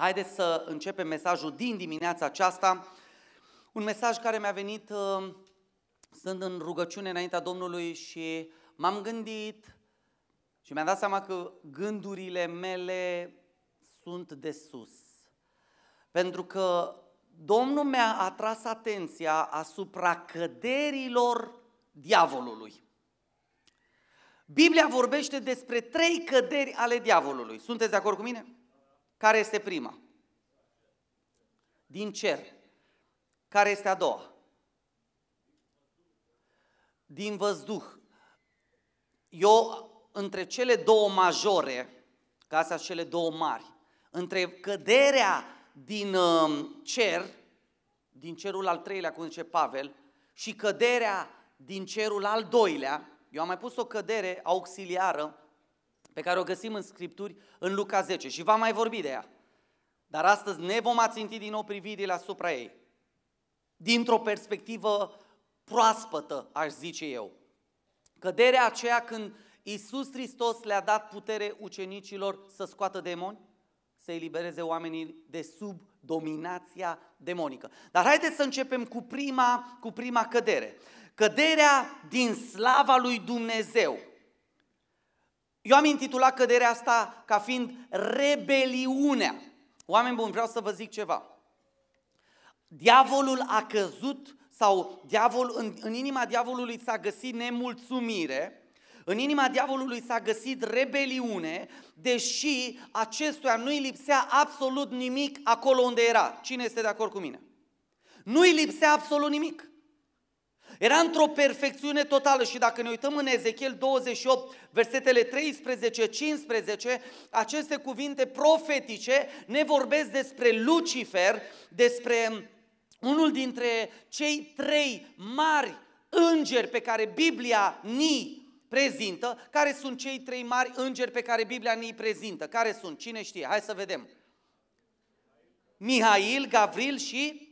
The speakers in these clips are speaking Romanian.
Haideți să începem mesajul din dimineața aceasta. Un mesaj care mi-a venit, uh, sunt în rugăciune înaintea Domnului și m-am gândit și mi-am dat seama că gândurile mele sunt de sus. Pentru că Domnul mi-a atras atenția asupra căderilor diavolului. Biblia vorbește despre trei căderi ale diavolului. Sunteți de acord cu mine? Care este prima? Din cer. Care este a doua? Din văzduh. Eu, între cele două majore, ca astea cele două mari, între căderea din um, cer, din cerul al treilea, cum zice Pavel, și căderea din cerul al doilea, eu am mai pus o cădere auxiliară pe care o găsim în Scripturi în Luca 10 și va mai vorbi de ea. Dar astăzi ne vom aținti din nou privirile asupra ei. Dintr-o perspectivă proaspătă, aș zice eu. Căderea aceea când Iisus Hristos le-a dat putere ucenicilor să scoată demoni, să elibereze oamenii de sub dominația demonică. Dar haideți să începem cu prima, cu prima cădere. Căderea din slava lui Dumnezeu. Eu am intitulat căderea asta ca fiind rebeliunea. Oameni buni, vreau să vă zic ceva. Diavolul a căzut sau diavol, în, în inima diavolului s-a găsit nemulțumire, în inima diavolului s-a găsit rebeliune, deși acestuia nu-i lipsea absolut nimic acolo unde era. Cine este de acord cu mine? Nu-i lipsea absolut nimic. Era într-o perfecțiune totală și dacă ne uităm în Ezechiel 28, versetele 13-15, aceste cuvinte profetice ne vorbesc despre Lucifer, despre unul dintre cei trei mari îngeri pe care Biblia ni prezintă, care sunt cei trei mari îngeri pe care Biblia ni prezintă. Care sunt? Cine știe? Hai să vedem. Mihail, Gavril și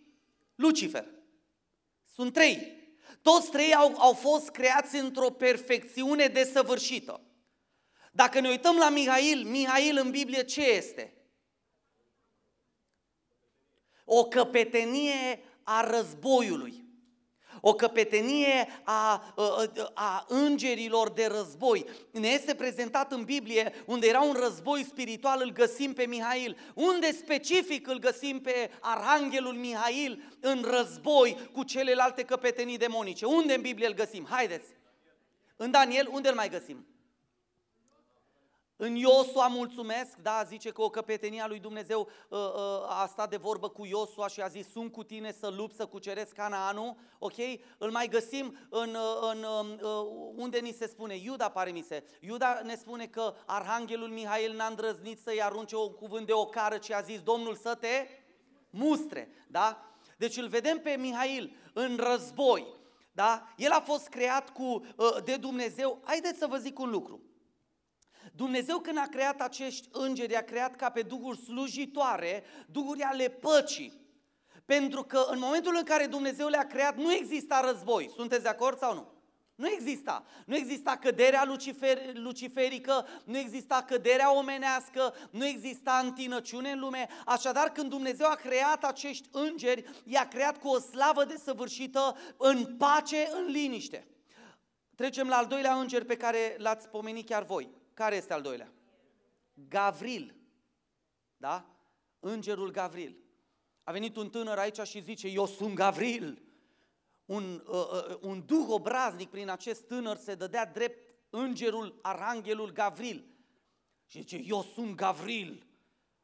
Lucifer. Sunt trei. Toți trei au, au fost creați într-o perfecțiune desăvârșită. Dacă ne uităm la Mihail, Mihail în Biblie ce este? O căpetenie a războiului o căpetenie a, a, a îngerilor de război. Ne este prezentat în Biblie unde era un război spiritual, îl găsim pe Mihail. Unde specific îl găsim pe Arhanghelul Mihail în război cu celelalte căpetenii demonice? Unde în Biblie îl găsim? Haideți! În Daniel, unde îl mai găsim? În Iosua mulțumesc, da, zice că o căpetenia lui Dumnezeu uh, uh, a stat de vorbă cu Iosua și a zis sunt cu tine să lupt, să cuceresc Canaanul, ok? Îl mai găsim în, uh, în, um, unde ni se spune, Iuda pare mi se, Iuda ne spune că Arhanghelul Mihail n-a îndrăznit să-i arunce un cuvânt de ocară, ci a zis Domnul să te mustre, da? Deci îl vedem pe Mihail în război, da? El a fost creat cu, de Dumnezeu. Haideți să vă zic un lucru. Dumnezeu când a creat acești îngeri, a creat ca pe duhuri slujitoare, duhuri ale păcii. Pentru că în momentul în care Dumnezeu le-a creat, nu exista război. Sunteți de acord sau nu? Nu exista. Nu exista căderea lucifer, luciferică, nu exista căderea omenească, nu exista întinăciune în lume. Așadar, când Dumnezeu a creat acești îngeri, i-a creat cu o slavă desăvârșită, în pace, în liniște. Trecem la al doilea înger pe care l-ați pomenit chiar voi. Care este al doilea? Gavril. Da? Îngerul Gavril. A venit un tânăr aici și zice, eu sunt Gavril. Un, uh, uh, un duh obraznic prin acest tânăr se dădea drept îngerul, arangelul Gavril. Și zice, eu sunt Gavril.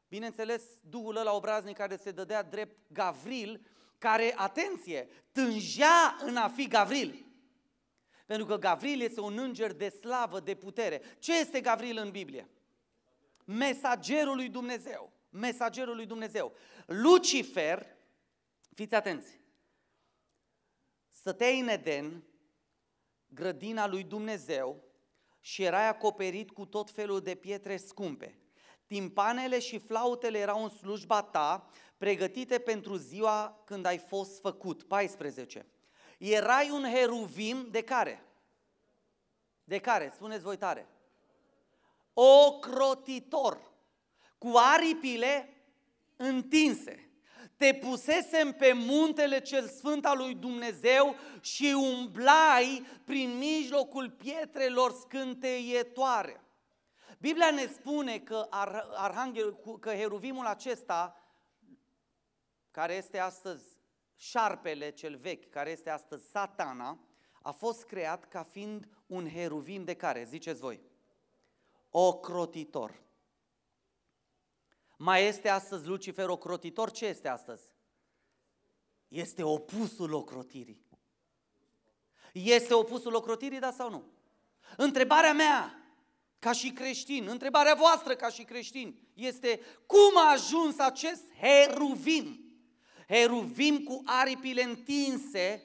Bineînțeles, duhul ăla obraznic care se dădea drept Gavril, care, atenție, tângea în a fi Gavril. Pentru că Gavril este un înger de slavă, de putere. Ce este Gavril în Biblie? Mesagerul lui Dumnezeu. Mesagerul lui Dumnezeu. Lucifer, fiți atenți, stătea în Eden, grădina lui Dumnezeu, și era acoperit cu tot felul de pietre scumpe. Timpanele și flautele erau în slujba ta, pregătite pentru ziua când ai fost făcut. 14. Erai un heruvim de care? De care? Spuneți voi tare. Ocrotitor, cu aripile întinse. Te pusesem pe muntele cel sfânt al lui Dumnezeu și umblai prin mijlocul pietrelor scânteietoare. Biblia ne spune că, Ar- Arhanghel, că heruvimul acesta, care este astăzi șarpele cel vechi, care este astăzi satana, a fost creat ca fiind un heruvim de care, ziceți voi, ocrotitor. Mai este astăzi Lucifer ocrotitor? Ce este astăzi? Este opusul ocrotirii. Este opusul ocrotirii, da sau nu? Întrebarea mea, ca și creștin, întrebarea voastră ca și creștin, este cum a ajuns acest heruvim heruvim cu aripile întinse,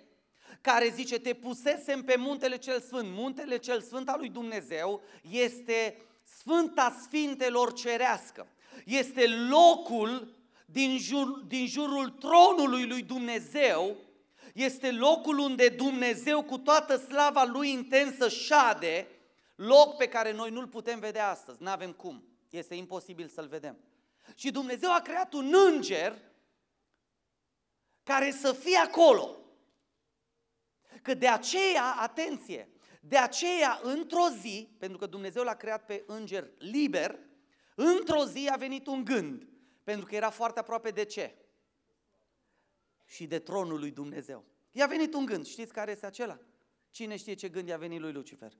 care zice, te pusesem pe muntele cel sfânt. Muntele cel sfânt al lui Dumnezeu este Sfânta Sfintelor Cerească. Este locul din, jur, din jurul tronului lui Dumnezeu, este locul unde Dumnezeu cu toată slava lui intensă șade, loc pe care noi nu-l putem vedea astăzi, nu avem cum, este imposibil să-l vedem. Și Dumnezeu a creat un înger care să fie acolo. Că de aceea, atenție, de aceea într-o zi, pentru că Dumnezeu l-a creat pe înger liber, într-o zi a venit un gând, pentru că era foarte aproape de ce? Și de tronul lui Dumnezeu. I-a venit un gând, știți care este acela? Cine știe ce gând i-a venit lui Lucifer?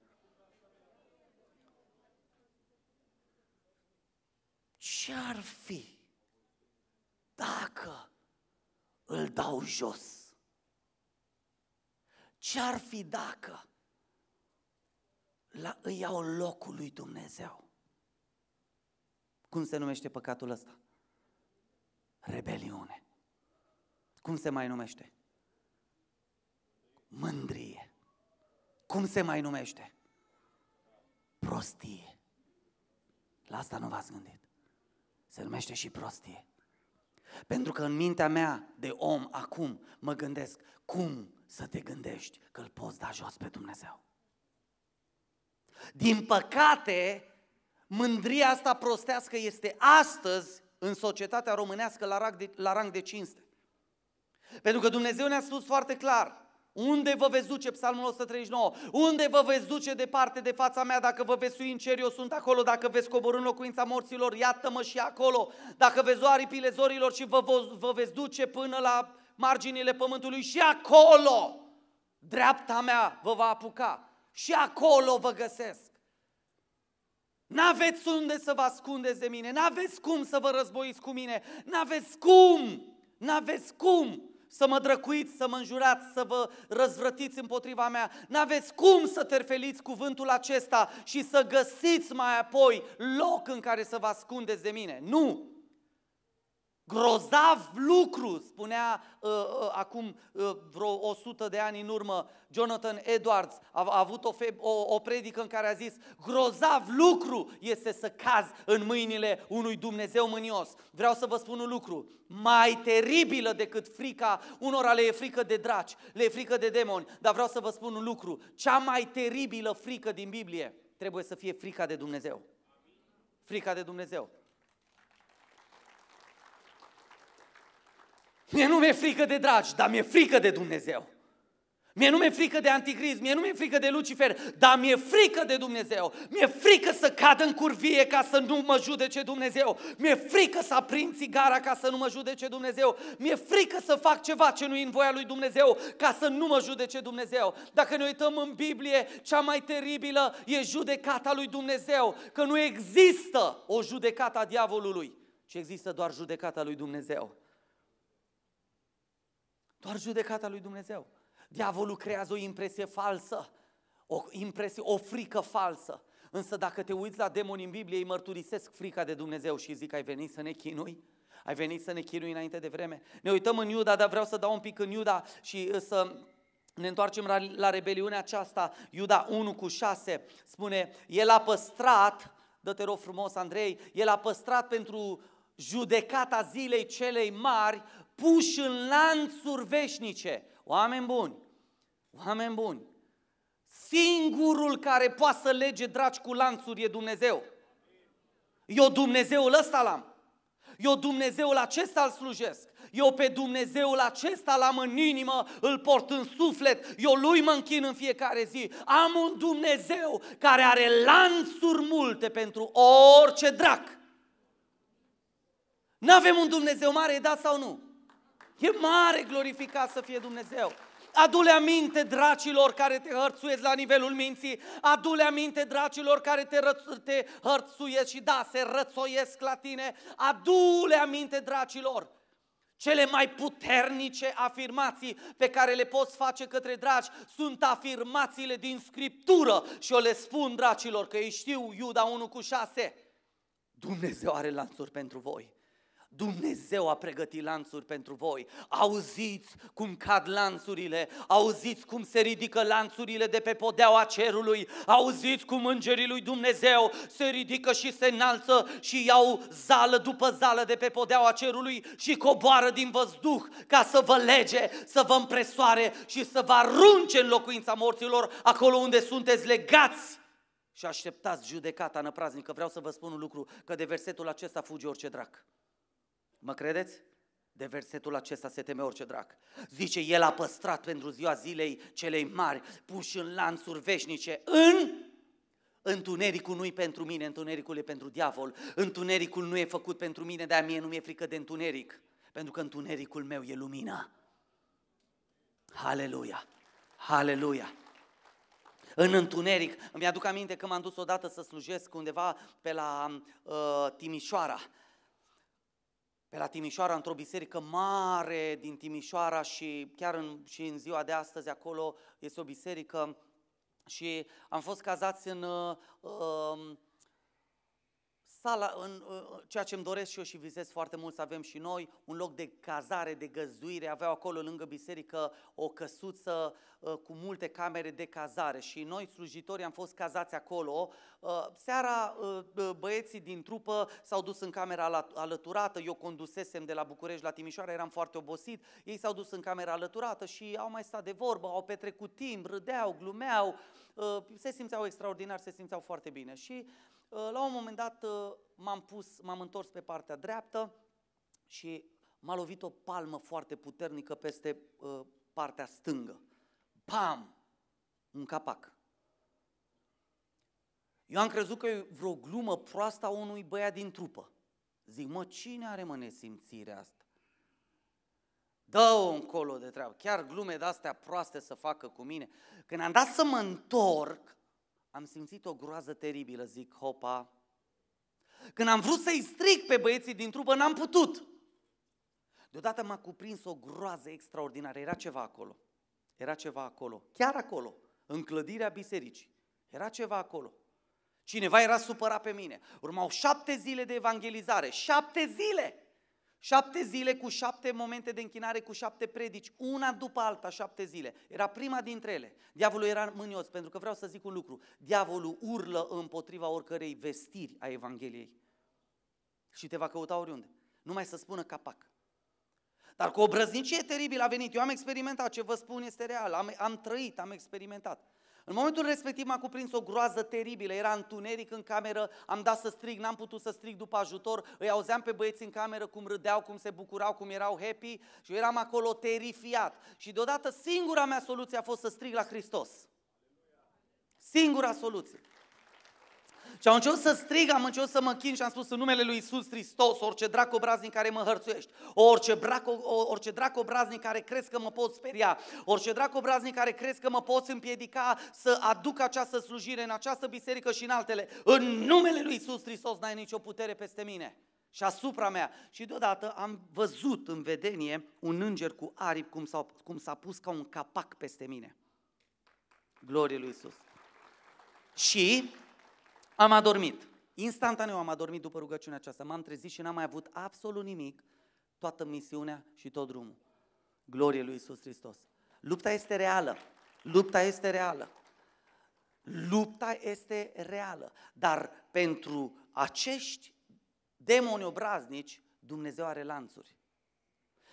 Ce ar fi dacă îl dau jos. Ce-ar fi dacă la, îi iau locul lui Dumnezeu? Cum se numește păcatul ăsta? Rebeliune. Cum se mai numește? Mândrie. Cum se mai numește? Prostie. La asta nu v-ați gândit. Se numește și prostie. Pentru că în mintea mea de om acum mă gândesc cum să te gândești că îl poți da jos pe Dumnezeu. Din păcate, mândria asta prostească este astăzi în societatea românească la rang de, la rang de cinste. Pentru că Dumnezeu ne-a spus foarte clar, unde vă veți duce, Psalmul 139? Unde vă veți duce departe de fața mea? Dacă vă veți sui în cer, eu sunt acolo. Dacă veți coborâ în locuința morților, iată-mă și acolo. Dacă veți lua aripile zorilor și vă, vă, vă veți duce până la marginile pământului și acolo dreapta mea vă va apuca. Și acolo vă găsesc. N-aveți unde să vă ascundeți de mine, n-aveți cum să vă războiți cu mine, n-aveți cum, n-aveți cum să mă drăcuiți, să mă înjurați, să vă răzvrătiți împotriva mea. N-aveți cum să terfeliți cuvântul acesta și să găsiți mai apoi loc în care să vă ascundeți de mine. Nu! grozav lucru, spunea uh, uh, acum uh, vreo 100 de ani în urmă Jonathan Edwards, a, a avut o, feb- o, o predică în care a zis grozav lucru este să cazi în mâinile unui Dumnezeu mânios. Vreau să vă spun un lucru, mai teribilă decât frica, unora le e frică de draci, le e frică de demoni, dar vreau să vă spun un lucru, cea mai teribilă frică din Biblie trebuie să fie frica de Dumnezeu. Frica de Dumnezeu. Mie nu mi-e frică de dragi, dar mi-e frică de Dumnezeu. Mie nu mi-e frică de anticriz, mie nu mi-e frică de Lucifer, dar mi-e frică de Dumnezeu. Mi-e frică să cad în curvie ca să nu mă judece Dumnezeu. Mi-e frică să aprind țigara ca să nu mă judece Dumnezeu. Mi-e frică să fac ceva ce nu i în voia lui Dumnezeu ca să nu mă judece Dumnezeu. Dacă ne uităm în Biblie, cea mai teribilă e judecata lui Dumnezeu, că nu există o judecată a diavolului, ci există doar judecata lui Dumnezeu. Doar judecata lui Dumnezeu. Diavolul creează o impresie falsă, o impresie, o frică falsă. Însă dacă te uiți la demoni în Biblie, îi mărturisesc frica de Dumnezeu și zic, ai venit să ne chinui? Ai venit să ne chinui înainte de vreme? Ne uităm în Iuda, dar vreau să dau un pic în Iuda și uh, să ne întoarcem la, la rebeliunea aceasta. Iuda 1 cu 6 spune, el a păstrat, dă-te rog frumos Andrei, el a păstrat pentru judecata zilei celei mari puși în lanțuri veșnice. Oameni buni, oameni buni, singurul care poate să lege dragi cu lanțuri e Dumnezeu. Eu Dumnezeul ăsta l-am. Eu Dumnezeul acesta îl slujesc. Eu pe Dumnezeul acesta l-am în inimă, îl port în suflet, eu lui mă închin în fiecare zi. Am un Dumnezeu care are lanțuri multe pentru orice drac. Nu avem un Dumnezeu mare, da sau nu? E mare glorificat să fie Dumnezeu. Adule aminte dracilor care te hărțuiesc la nivelul minții, adule aminte dracilor care te, răț- te hărțuiesc și da, se rățoiesc la tine, adule aminte dracilor cele mai puternice afirmații pe care le poți face către dragi sunt afirmațiile din Scriptură și o le spun dracilor că ei știu Iuda 1 cu 6. Dumnezeu are lanțuri pentru voi. Dumnezeu a pregătit lanțuri pentru voi. Auziți cum cad lanțurile, auziți cum se ridică lanțurile de pe podeaua cerului, auziți cum îngerii lui Dumnezeu se ridică și se înalță și iau zală după zală de pe podeaua cerului și coboară din văzduh ca să vă lege, să vă împresoare și să vă arunce în locuința morților, acolo unde sunteți legați și așteptați judecata năpraznică. Vreau să vă spun un lucru, că de versetul acesta fuge orice drac. Mă credeți? De versetul acesta se teme orice drac. Zice, el a păstrat pentru ziua zilei celei mari, puși în lanțuri veșnice, în Întunericul nu e pentru mine, întunericul e pentru diavol. Întunericul nu e făcut pentru mine, de-aia mie nu mi-e frică de întuneric. Pentru că întunericul meu e lumina. Haleluia! Haleluia! În întuneric, îmi aduc aminte că m-am dus odată să slujesc undeva pe la uh, Timișoara pe la Timișoara, într-o biserică mare din Timișoara și chiar în, și în ziua de astăzi acolo este o biserică și am fost cazați în... Uh, uh, sala, în, ceea ce îmi doresc și eu și visez foarte mult să avem și noi, un loc de cazare, de găzduire. Aveau acolo lângă biserică o căsuță uh, cu multe camere de cazare și noi slujitorii am fost cazați acolo. Uh, seara uh, băieții din trupă s-au dus în camera alăturată, eu condusesem de la București la Timișoara, eram foarte obosit, ei s-au dus în camera alăturată și au mai stat de vorbă, au petrecut timp, râdeau, glumeau, Uh, se simțeau extraordinar, se simțeau foarte bine. Și uh, la un moment dat uh, m-am pus, m-am întors pe partea dreaptă și m-a lovit o palmă foarte puternică peste partea stângă. Pam! Un capac. Eu am crezut că e vreo glumă proastă a unui băiat din trupă. Zic, mă, cine are mă nesimțirea asta? dă-o încolo de treabă. Chiar glume de-astea proaste să facă cu mine. Când am dat să mă întorc, am simțit o groază teribilă, zic, hopa. Când am vrut să-i stric pe băieții din trupă, n-am putut. Deodată m-a cuprins o groază extraordinară. Era ceva acolo. Era ceva acolo. Chiar acolo. În clădirea bisericii. Era ceva acolo. Cineva era supărat pe mine. Urmau șapte zile de evangelizare. Șapte zile! Șapte zile cu șapte momente de închinare, cu șapte predici, una după alta, șapte zile. Era prima dintre ele. Diavolul era mânios, pentru că vreau să zic un lucru. Diavolul urlă împotriva oricărei vestiri a Evangheliei. Și te va căuta oriunde. Numai să spună capac. Dar cu o brăznicie teribilă a venit. Eu am experimentat, ce vă spun este real. Am, am trăit, am experimentat. În momentul respectiv m-a cuprins o groază teribilă, era întuneric în cameră, am dat să strig, n-am putut să strig după ajutor, îi auzeam pe băieți în cameră cum râdeau, cum se bucurau, cum erau happy și eu eram acolo terifiat. Și deodată singura mea soluție a fost să strig la Hristos. Singura soluție. Și am început să strig, am început să mă chin și am spus în numele lui Isus Hristos, orice drac obraznic care mă hărțuiești, orice, braco, orice drac obraznic care crezi că mă pot speria, orice drac obraznic care crezi că mă poți împiedica să aduc această slujire în această biserică și în altele, în numele lui Isus Hristos n-ai nicio putere peste mine și asupra mea. Și deodată am văzut în vedenie un înger cu aripi cum s-a, cum s-a pus ca un capac peste mine. Glorie lui Isus. Și am adormit. Instantaneu am adormit după rugăciunea aceasta. M-am trezit și n-am mai avut absolut nimic, toată misiunea și tot drumul. Glorie lui Isus Hristos. Lupta este reală. Lupta este reală. Lupta este reală. Dar pentru acești demoni obraznici, Dumnezeu are lanțuri.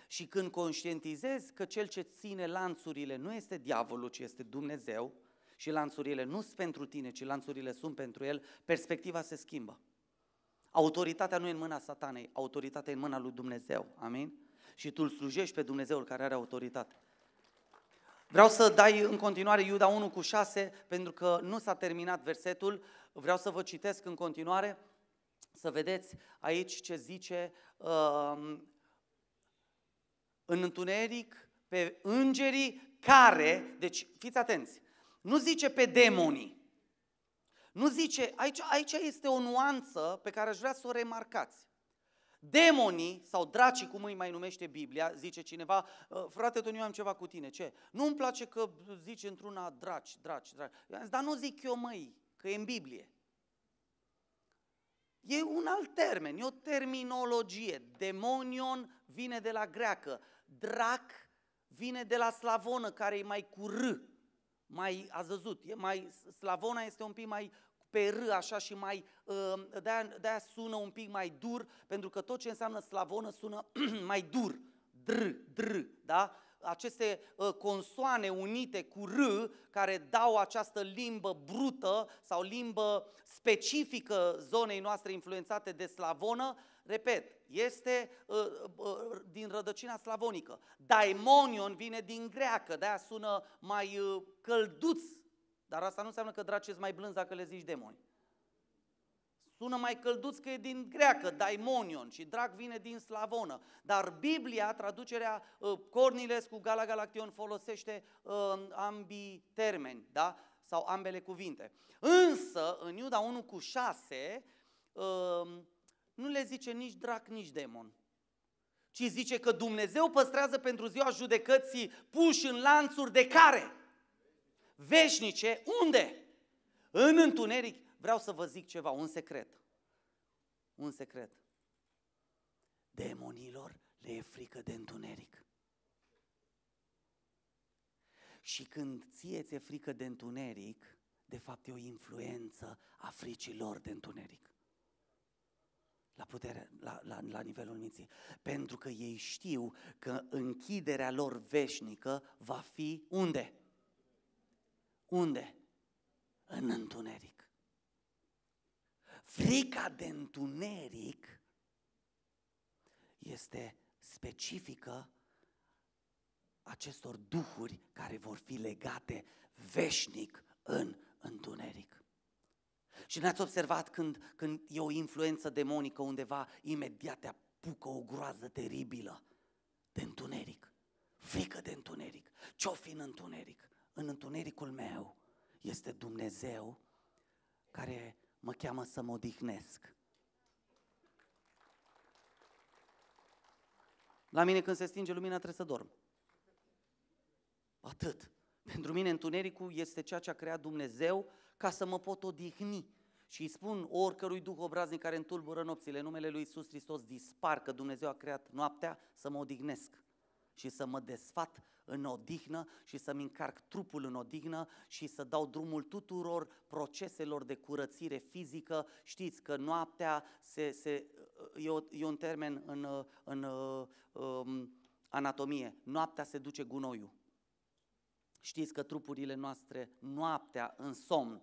Și când conștientizezi că cel ce ține lanțurile nu este diavolul, ci este Dumnezeu, și lanțurile nu sunt pentru tine, ci lanțurile sunt pentru el, perspectiva se schimbă. Autoritatea nu e în mâna satanei, autoritatea e în mâna lui Dumnezeu. Amin? Și tu îl slujești pe Dumnezeul care are autoritate. Vreau să dai în continuare Iuda 1 cu 6, pentru că nu s-a terminat versetul. Vreau să vă citesc în continuare, să vedeți aici ce zice. Uh, în întuneric, pe îngerii care, deci fiți atenți, nu zice pe demonii. Nu zice, aici, aici este o nuanță pe care aș vrea să o remarcați. Demonii sau dracii, cum îi mai numește Biblia, zice cineva, ă, frate Toniu, am ceva cu tine, ce? Nu îmi place că zici într-una draci, draci, draci. Eu zis, dar nu zic eu, măi, că e în Biblie. E un alt termen, e o terminologie. Demonion vine de la greacă, drac vine de la slavonă, care e mai cu r mai a zăzut, e mai, slavona este un pic mai pe R, așa și mai, uh, de-aia, de-aia sună un pic mai dur, pentru că tot ce înseamnă slavonă sună mai dur, dr, dr, da? Aceste uh, consoane unite cu R, care dau această limbă brută sau limbă specifică zonei noastre influențate de slavonă, Repet, este uh, uh, uh, din rădăcina slavonică. Daimonion vine din greacă, de-aia sună mai uh, călduț. Dar asta nu înseamnă că dracii mai blânzi dacă le zici demoni. Sună mai călduț că e din greacă, daimonion, și drag vine din slavonă. Dar Biblia, traducerea uh, Cornilescu, Gala Galaction, folosește uh, ambii termeni, da? sau ambele cuvinte. Însă, în Iuda 1 cu 6, uh, nu le zice nici drac, nici demon, ci zice că Dumnezeu păstrează pentru ziua judecății puși în lanțuri de care? Veșnice, unde? În întuneric. Vreau să vă zic ceva, un secret. Un secret. Demonilor le e frică de întuneric. Și când ție ți-e frică de întuneric, de fapt e o influență a fricilor de întuneric la, putere, la, la, la nivelul minții. Pentru că ei știu că închiderea lor veșnică va fi unde? Unde? În întuneric. Frica de întuneric este specifică acestor duhuri care vor fi legate veșnic în întuneric. Și n ați observat când, când e o influență demonică undeva, imediat te apucă o groază teribilă de întuneric. Frică de întuneric. Ce-o fi în întuneric? În întunericul meu este Dumnezeu care mă cheamă să mă odihnesc. La mine când se stinge lumina trebuie să dorm. Atât. Pentru mine întunericul este ceea ce a creat Dumnezeu ca să mă pot odihni. Și îi spun oricărui duh obraznic care întulbură nopțile numele lui Iisus Hristos, dispar că Dumnezeu a creat noaptea să mă odihnesc și să mă desfat în odihnă și să-mi încarc trupul în odihnă și să dau drumul tuturor proceselor de curățire fizică. Știți că noaptea se, se, e, o, e un termen în, în um, anatomie, noaptea se duce gunoiul. Știți că trupurile noastre noaptea în somn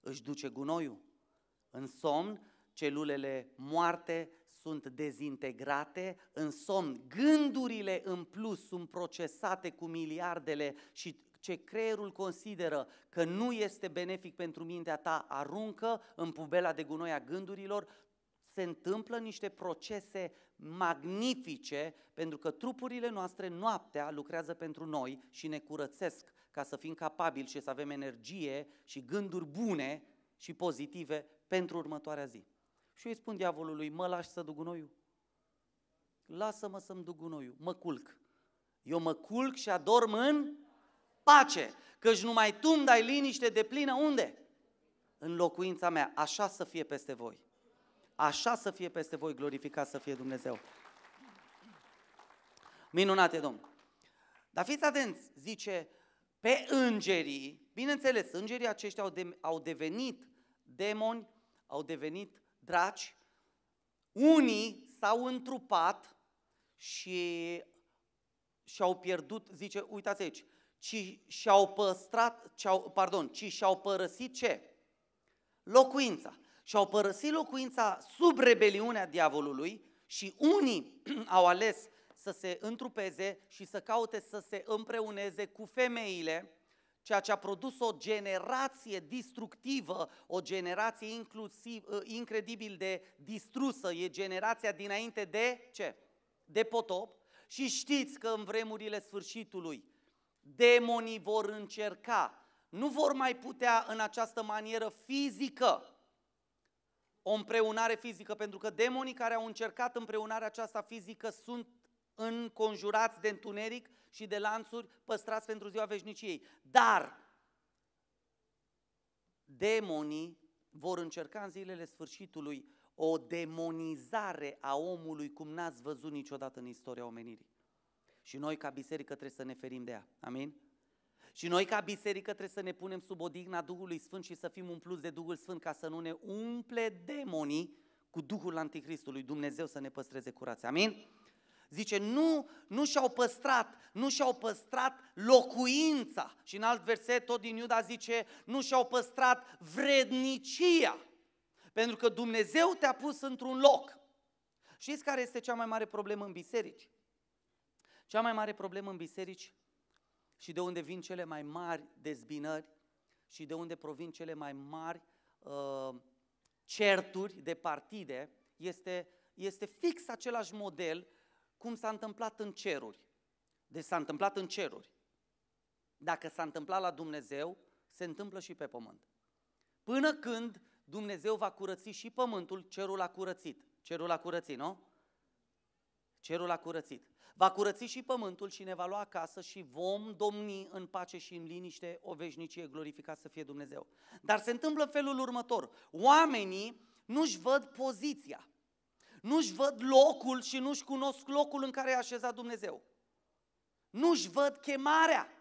își duce gunoiul? În somn, celulele moarte sunt dezintegrate, în somn, gândurile în plus sunt procesate cu miliardele și ce creierul consideră că nu este benefic pentru mintea ta, aruncă în pubela de gunoi a gândurilor, se întâmplă niște procese magnifice, pentru că trupurile noastre noaptea lucrează pentru noi și ne curățesc ca să fim capabili și să avem energie și gânduri bune și pozitive pentru următoarea zi. Și eu îi spun diavolului, mă lași să duc gunoiul? Lasă-mă să-mi duc gunoiul, mă culc. Eu mă culc și adorm în pace, căci numai tu îmi dai liniște de plină unde? În locuința mea, așa să fie peste voi. Așa să fie peste voi, glorificat să fie Dumnezeu. Minunat Domn. Dar fiți atenți, zice, pe îngerii, bineînțeles, îngerii aceștia au, de, au devenit demoni au devenit dragi, unii s-au întrupat și și-au pierdut, zice, uitați aici, ci și-au păstrat, ci-au, pardon, ci și-au părăsit ce? Locuința. Și-au părăsit locuința sub rebeliunea diavolului și unii au ales să se întrupeze și să caute să se împreuneze cu femeile ceea ce a produs o generație distructivă, o generație inclusiv, uh, incredibil de distrusă, e generația dinainte de ce? De potop. Și știți că în vremurile sfârșitului demonii vor încerca, nu vor mai putea în această manieră fizică, o împreunare fizică, pentru că demonii care au încercat împreunarea aceasta fizică sunt înconjurați de întuneric și de lanțuri, păstrați pentru ziua veșniciei. Dar demonii vor încerca în zilele sfârșitului o demonizare a omului cum n-ați văzut niciodată în istoria omenirii. Și noi ca biserică trebuie să ne ferim de ea. Amin? Și noi ca biserică trebuie să ne punem sub odihna Duhului Sfânt și să fim umpluți de Duhul Sfânt ca să nu ne umple demonii cu Duhul anticristului. Dumnezeu să ne păstreze curați. Amin? Zice, nu, nu și-au păstrat, nu și-au păstrat locuința. Și în alt verset, tot din Iuda zice, nu și-au păstrat vrednicia. Pentru că Dumnezeu te-a pus într-un loc. Știți care este cea mai mare problemă în biserici? Cea mai mare problemă în biserici și de unde vin cele mai mari dezbinări și de unde provin cele mai mari uh, certuri de partide, este, este fix același model cum s-a întâmplat în ceruri. Deci s-a întâmplat în ceruri. Dacă s-a întâmplat la Dumnezeu, se întâmplă și pe pământ. Până când Dumnezeu va curăți și pământul, cerul a curățit. Cerul a curățit, nu? Cerul a curățit. Va curăți și pământul și ne va lua acasă și vom domni în pace și în liniște o veșnicie glorificată să fie Dumnezeu. Dar se întâmplă felul următor. Oamenii nu-și văd poziția nu-și văd locul și nu-și cunosc locul în care a așezat Dumnezeu. Nu-și văd chemarea.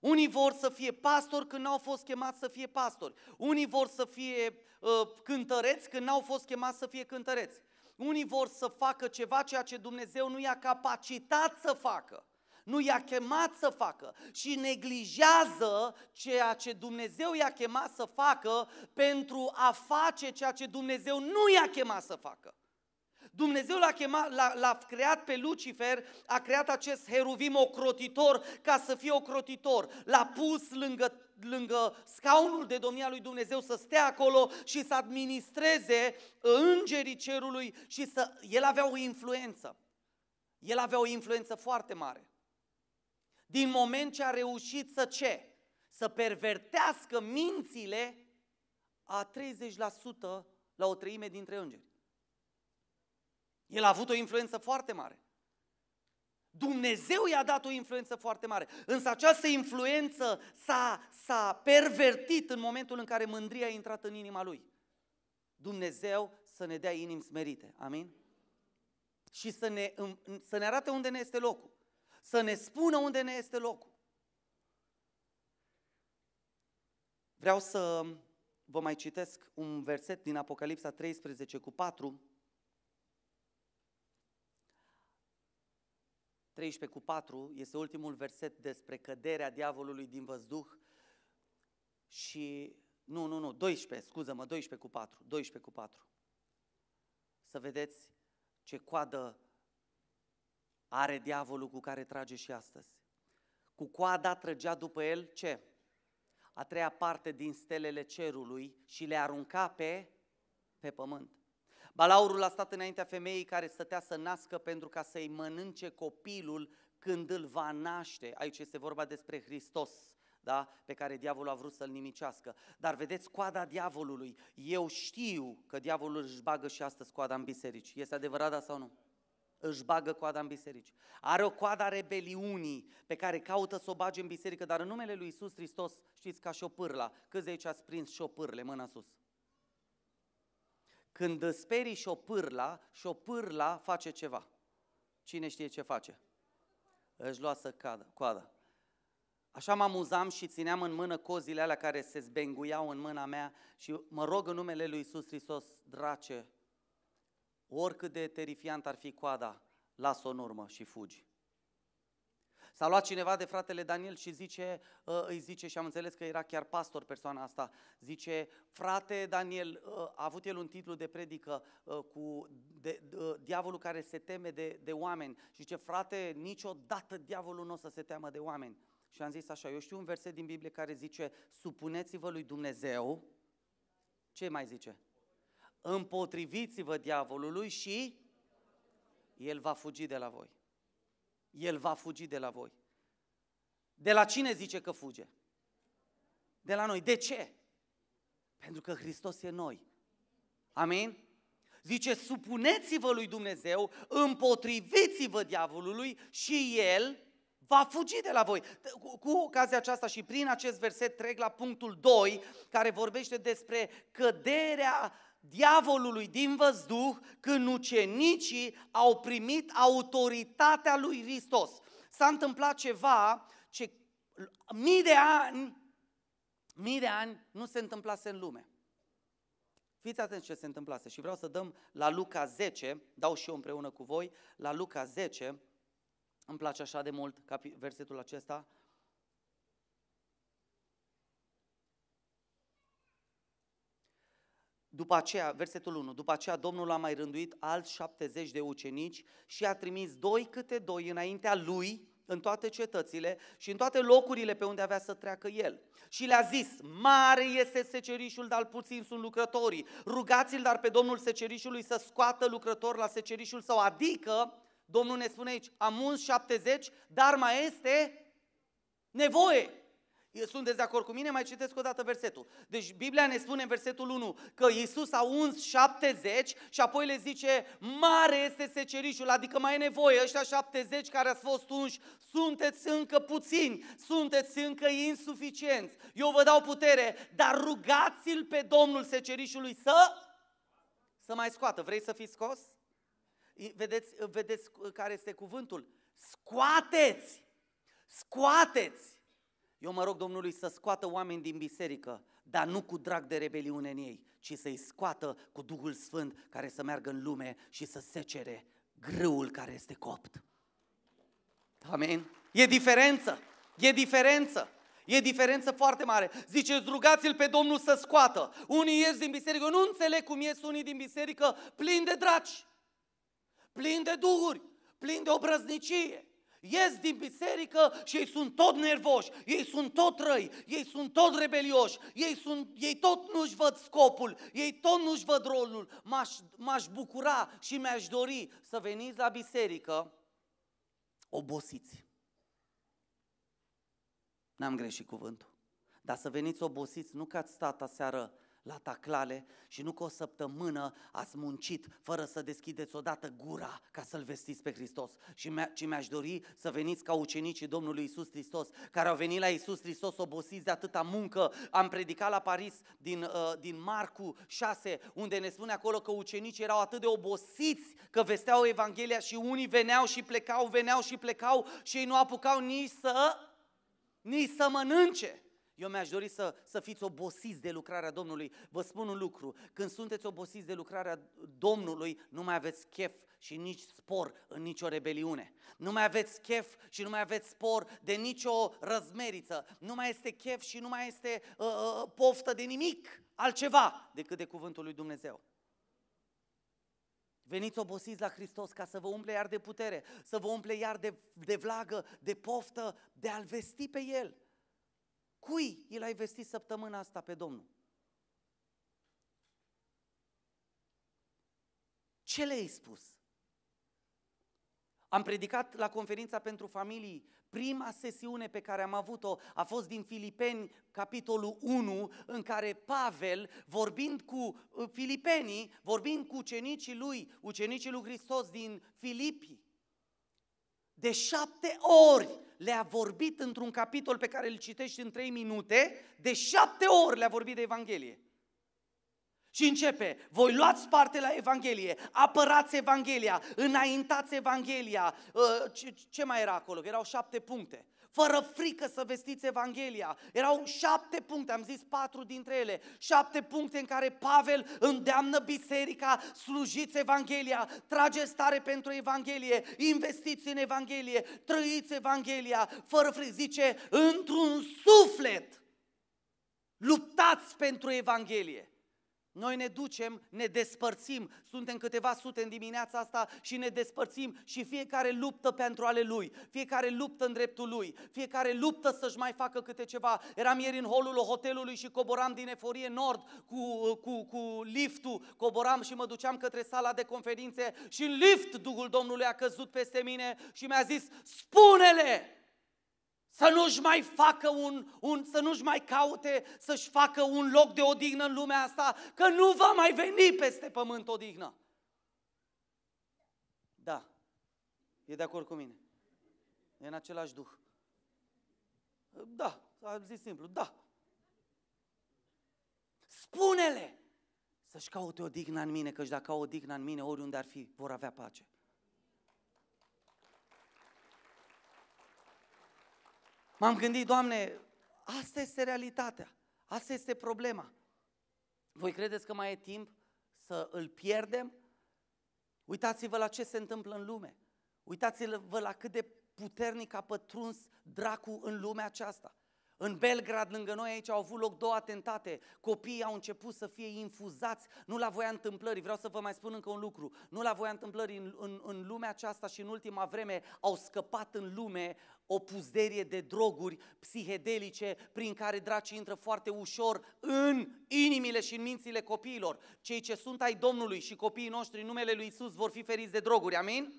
Unii vor să fie pastori când n-au fost chemați să fie pastori. Unii vor să fie uh, cântăreți când n-au fost chemați să fie cântăreți. Unii vor să facă ceva ceea ce Dumnezeu nu i-a capacitat să facă, nu i-a chemat să facă și neglijează ceea ce Dumnezeu i-a chemat să facă pentru a face ceea ce Dumnezeu nu i-a chemat să facă. Dumnezeu l-a, chemat, l-a, l-a creat pe Lucifer, a creat acest heruvim ocrotitor ca să fie ocrotitor. L-a pus lângă lângă scaunul de domnia lui Dumnezeu să stea acolo și să administreze îngerii cerului și să... El avea o influență. El avea o influență foarte mare. Din moment ce a reușit să ce? Să pervertească mințile a 30% la o treime dintre îngeri. El a avut o influență foarte mare. Dumnezeu i-a dat o influență foarte mare. Însă această influență s-a, s-a pervertit în momentul în care mândria a intrat în inima lui. Dumnezeu să ne dea inimi smerite. Amin? Și să ne, să ne arate unde ne este locul. Să ne spună unde ne este locul. Vreau să vă mai citesc un verset din Apocalipsa 13 cu 4 13 cu 4 este ultimul verset despre căderea diavolului din văzduh și nu, nu, nu, 12, scuză-mă, 12 cu 4, 12 cu 4. Să vedeți ce coadă are diavolul cu care trage și astăzi. Cu coada trăgea după el ce? A treia parte din stelele cerului și le arunca pe, pe pământ. Balaurul a stat înaintea femeii care stătea să nască pentru ca să-i mănânce copilul când îl va naște. Aici este vorba despre Hristos, da? pe care diavolul a vrut să-l nimicească. Dar vedeți coada diavolului. Eu știu că diavolul își bagă și astăzi coada în biserici. Este adevărat, da sau nu? își bagă coada în biserici. Are o coada rebeliunii pe care caută să o bage în biserică, dar în numele lui Isus Hristos știți ca pârla. Câți de aici ați prins pârle, mâna sus? Când sperii o pârla face ceva. Cine știe ce face? Își lua să cadă, coada. Așa mă amuzam și țineam în mână cozile alea care se zbenguiau în mâna mea și mă rog în numele lui Iisus Hristos, drace, oricât de terifiant ar fi coada, las-o în urmă și fugi. S-a luat cineva de fratele Daniel și zice, ă, îi zice, și am înțeles că era chiar pastor persoana asta, zice, frate Daniel, ă, a avut el un titlu de predică ă, cu de, de, diavolul care se teme de, de oameni. Și zice, frate, niciodată diavolul nu o să se teamă de oameni. Și am zis așa, eu știu un verset din Biblie care zice, supuneți-vă lui Dumnezeu, ce mai zice? Împotriviți-vă diavolului și el va fugi de la voi. El va fugi de la voi. De la cine zice că fuge? De la noi. De ce? Pentru că Hristos e noi. Amin? Zice, supuneți-vă lui Dumnezeu, împotriviți-vă diavolului și el va fugi de la voi. Cu, cu ocazia aceasta și prin acest verset trec la punctul 2, care vorbește despre căderea diavolului din văzduh când ucenicii au primit autoritatea lui Hristos. S-a întâmplat ceva ce mii de ani, mii de ani nu se întâmplase în lume. Fiți atenți ce se întâmplase și vreau să dăm la Luca 10, dau și eu împreună cu voi, la Luca 10, îmi place așa de mult versetul acesta, După aceea, versetul 1, după aceea Domnul a mai rânduit alți 70 de ucenici și a trimis doi câte doi înaintea lui în toate cetățile și în toate locurile pe unde avea să treacă el. Și le-a zis, mare este secerișul, dar puțin sunt lucrătorii. Rugați-l, dar pe Domnul secerișului să scoată lucrător la secerișul său. Adică, Domnul ne spune aici, am uns 70, dar mai este nevoie. Sunteți de acord cu mine? Mai citesc o dată versetul. Deci Biblia ne spune în versetul 1 că Iisus a uns 70 și apoi le zice mare este secerișul, adică mai e nevoie, ăștia 70 care ați fost unși, sunteți încă puțini, sunteți încă insuficienți. Eu vă dau putere, dar rugați-l pe Domnul secerișului să, să mai scoată. Vrei să fii scos? Vedeți, vedeți care este cuvântul? Scoateți! Scoateți! Eu mă rog Domnului să scoată oameni din biserică, dar nu cu drag de rebeliune în ei, ci să-i scoată cu Duhul Sfânt care să meargă în lume și să secere grâul care este copt. Amen. E diferență! E diferență! E diferență foarte mare. Ziceți, rugați-l pe Domnul să scoată. Unii ies din biserică, eu nu înțeleg cum ies unii din biserică plini de draci, plini de duhuri, plini de obrăznicie. Ies din biserică și ei sunt tot nervoși, ei sunt tot răi, ei sunt tot rebelioși, ei, sunt, ei tot nu-și văd scopul, ei tot nu-și văd rolul. M-aș, m-aș bucura și mi-aș dori să veniți la biserică obosiți. N-am greșit cuvântul. Dar să veniți obosiți, nu că ați stat aseară la taclale și nu că o săptămână ați muncit fără să deschideți odată gura ca să-L vestiți pe Hristos. Și mi-a, ci mi-aș dori să veniți ca ucenicii Domnului Isus Hristos, care au venit la Isus Hristos obosiți de atâta muncă. Am predicat la Paris din, uh, din Marcu 6, unde ne spune acolo că ucenicii erau atât de obosiți că vesteau Evanghelia și unii veneau și plecau, veneau și plecau și ei nu apucau nici să, nici să mănânce. Eu mi-aș dori să, să fiți obosiți de lucrarea Domnului. Vă spun un lucru, când sunteți obosiți de lucrarea Domnului, nu mai aveți chef și nici spor în nicio rebeliune. Nu mai aveți chef și nu mai aveți spor de nicio răzmeriță. Nu mai este chef și nu mai este uh, uh, uh poftă de nimic altceva decât de cuvântul lui Dumnezeu. Veniți obosiți la Hristos ca să vă umple iar de putere, să vă umple iar de, de vlagă, de poftă, de a-L vesti pe El. Cui îl ai vestit săptămâna asta pe Domnul? Ce le-ai spus? Am predicat la conferința pentru familii. Prima sesiune pe care am avut-o a fost din Filipeni, capitolul 1, în care Pavel, vorbind cu uh, filipenii, vorbind cu ucenicii lui, ucenicii lui Hristos din Filipii, de șapte ori le-a vorbit într-un capitol pe care îl citești în trei minute, de șapte ori le-a vorbit de Evanghelie. Și începe, voi luați parte la Evanghelie, apărați Evanghelia, înaintați Evanghelia. Uh, ce mai era acolo? erau șapte puncte fără frică să vestiți Evanghelia. Erau șapte puncte, am zis patru dintre ele, șapte puncte în care Pavel îndeamnă biserica, slujiți Evanghelia, trageți tare pentru Evanghelie, investiți în Evanghelie, trăiți Evanghelia, fără frică, zice, într-un suflet, luptați pentru Evanghelie. Noi ne ducem, ne despărțim, suntem câteva sute în dimineața asta și ne despărțim și fiecare luptă pentru ale lui, fiecare luptă în dreptul lui, fiecare luptă să-și mai facă câte ceva. Eram ieri în holul hotelului și coboram din eforie nord cu, cu, cu liftul, coboram și mă duceam către sala de conferințe și în lift Duhul Domnului a căzut peste mine și mi-a zis, spune-le! Să nu-și mai facă un, un să nu-și mai caute să-și facă un loc de odihnă în lumea asta, că nu va mai veni peste pământ odihnă. Da, e de acord cu mine. E în același duh. Da, am zis simplu, da. Spune-le să-și caute odihnă în mine, căci dacă au odihnă în mine, oriunde ar fi, vor avea pace. M-am gândit, Doamne, asta este realitatea, asta este problema. Voi credeți că mai e timp să îl pierdem? Uitați-vă la ce se întâmplă în lume. Uitați-vă la cât de puternic a pătruns Dracul în lumea aceasta. În Belgrad, lângă noi, aici au avut loc două atentate. Copiii au început să fie infuzați, nu la voia întâmplării. Vreau să vă mai spun încă un lucru. Nu la voia întâmplării în, în, în lumea aceasta și în ultima vreme au scăpat în lume o puzderie de droguri psihedelice prin care dracii intră foarte ușor în inimile și în mințile copiilor. Cei ce sunt ai Domnului și copiii noștri în numele lui Isus vor fi feriți de droguri, amin?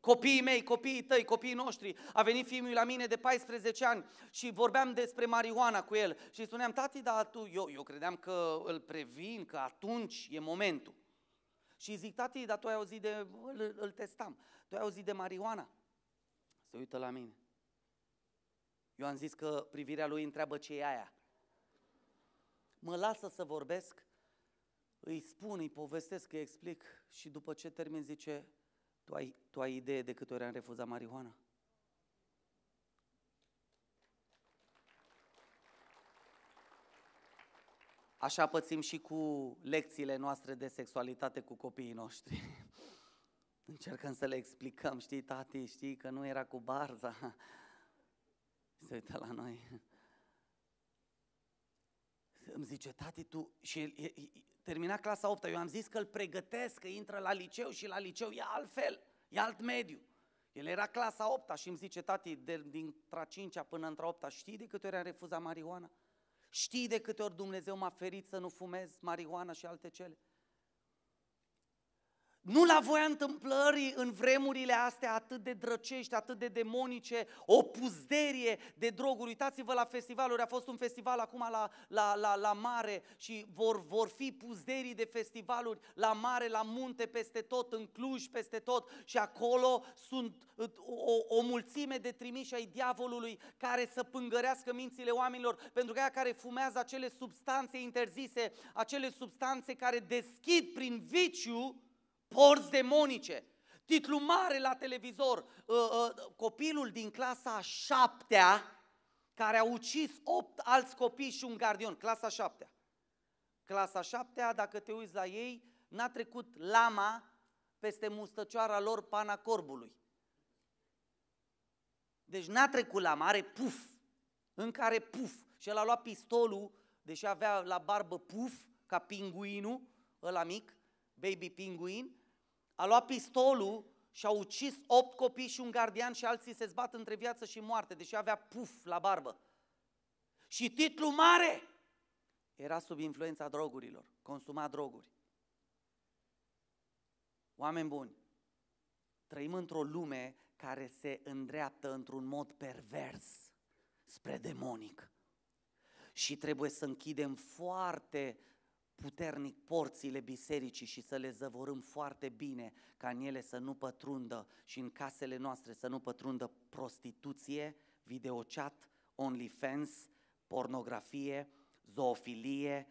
Copiii mei, copiii tăi, copiii noștri. A venit fiul la mine de 14 ani și vorbeam despre marihuana cu el și spuneam, tati, da, tu, eu, eu credeam că îl previn, că atunci e momentul. Și zic, tati, dar tu ai auzit de, îl, îl testam, tu ai auzit de marihuana se uită la mine. Eu am zis că privirea lui întreabă ce e aia. Mă lasă să vorbesc, îi spun, îi povestesc, îi explic și după ce termin zice, tu ai, tu ai idee de câte ori am refuzat marihuana? Așa pățim și cu lecțiile noastre de sexualitate cu copiii noștri. încercăm să le explicăm, știi, tati, știi că nu era cu barza. Se uită la noi. Îmi zice, tati, tu... Și el, e, e, termina clasa 8 eu am zis că îl pregătesc, că intră la liceu și la liceu e altfel, e alt mediu. El era clasa 8 și îmi zice, tati, de, dintre a 5 până între a 8 știi de câte ori am refuzat marihuana? Știi de câte ori Dumnezeu m-a ferit să nu fumez marihuana și alte cele? nu la voia întâmplării în vremurile astea atât de drăcești, atât de demonice, o puzderie de droguri. Uitați-vă la festivaluri, a fost un festival acum la, la, la, la mare și vor, vor fi puzderii de festivaluri la mare, la munte, peste tot, în Cluj, peste tot și acolo sunt o, o mulțime de trimiși ai diavolului care să pângărească mințile oamenilor pentru că aia care fumează acele substanțe interzise, acele substanțe care deschid prin viciu porți demonice, titlu mare la televizor, uh, uh, copilul din clasa a șaptea care a ucis opt alți copii și un gardion, clasa a șaptea. Clasa a șaptea, dacă te uiți la ei, n-a trecut lama peste mustăcioara lor pana corbului. Deci n-a trecut lama, are puf, în care puf. Și el a luat pistolul, deși avea la barbă puf, ca pinguinul, ăla mic, baby pinguin, a luat pistolul și a ucis opt copii și un gardian și alții se zbat între viață și moarte, deși avea puf la barbă. Și titlul mare era sub influența drogurilor, consuma droguri. Oameni buni, trăim într-o lume care se îndreaptă într-un mod pervers spre demonic. Și trebuie să închidem foarte puternic porțile bisericii și să le zăvorâm foarte bine ca în ele să nu pătrundă și în casele noastre să nu pătrundă prostituție, videochat, OnlyFans, pornografie, zoofilie,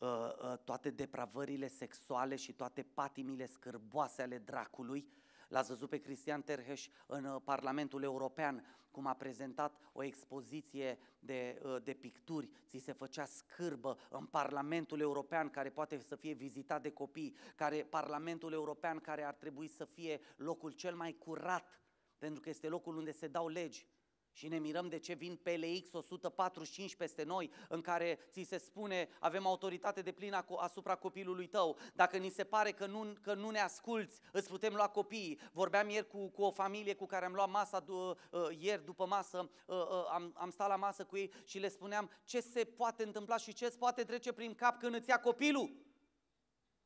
ă, ă, toate depravările sexuale și toate patimile scârboase ale dracului, L-ați văzut pe Cristian Terheș în uh, Parlamentul European, cum a prezentat o expoziție de, uh, de picturi, ți se făcea scârbă în Parlamentul European, care poate să fie vizitat de copii, care Parlamentul European care ar trebui să fie locul cel mai curat, pentru că este locul unde se dau legi. Și ne mirăm de ce vin PLX 145 peste noi, în care ți se spune avem autoritate de plină asupra copilului tău. Dacă ni se pare că nu, că nu ne asculți, îți putem lua copiii. Vorbeam ieri cu, cu o familie cu care am luat masa, uh, ieri după masă, uh, uh, am, am stat la masă cu ei și le spuneam ce se poate întâmpla și ce îți poate trece prin cap când îți ia copilul.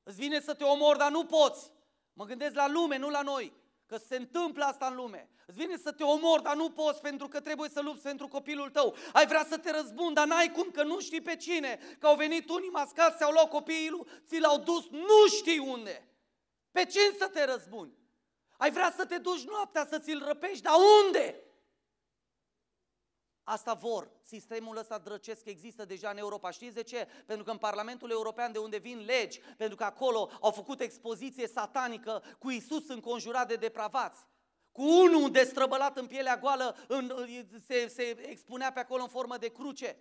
Îți vine să te omori, dar nu poți. Mă gândesc la lume, nu la noi. Că se întâmplă asta în lume. Îți vine să te omori, dar nu poți pentru că trebuie să lupți pentru copilul tău. Ai vrea să te răzbun, dar n-ai cum, că nu știi pe cine. Că au venit unii mascați, au luat copilul, ți l-au dus, nu știi unde. Pe cine să te răzbuni? Ai vrea să te duci noaptea să ți-l răpești, dar unde? Asta vor. Sistemul ăsta drăcesc există deja în Europa. Știți de ce? Pentru că în Parlamentul European, de unde vin legi, pentru că acolo au făcut expoziție satanică cu Isus înconjurat de depravați. Cu unul destrăbălat în pielea goală, în, se, se expunea pe acolo în formă de cruce.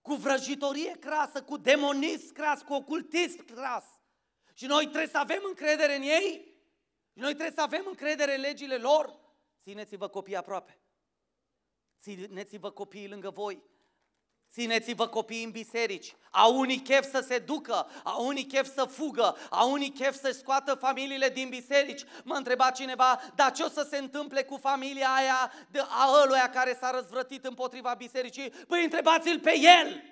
Cu vrăjitorie crasă, cu demonism cras, cu ocultism cras. Și noi trebuie să avem încredere în ei? Și noi trebuie să avem încredere în legile lor? Țineți-vă copii aproape. Țineți-vă copiii lângă voi. Țineți-vă copiii în biserici. A unii chef să se ducă, a unii chef să fugă, a unii chef să scoată familiile din biserici. Mă întreba cineva, dar ce o să se întâmple cu familia aia de a ăluia care s-a răzvrătit împotriva bisericii? Păi întrebați-l pe el!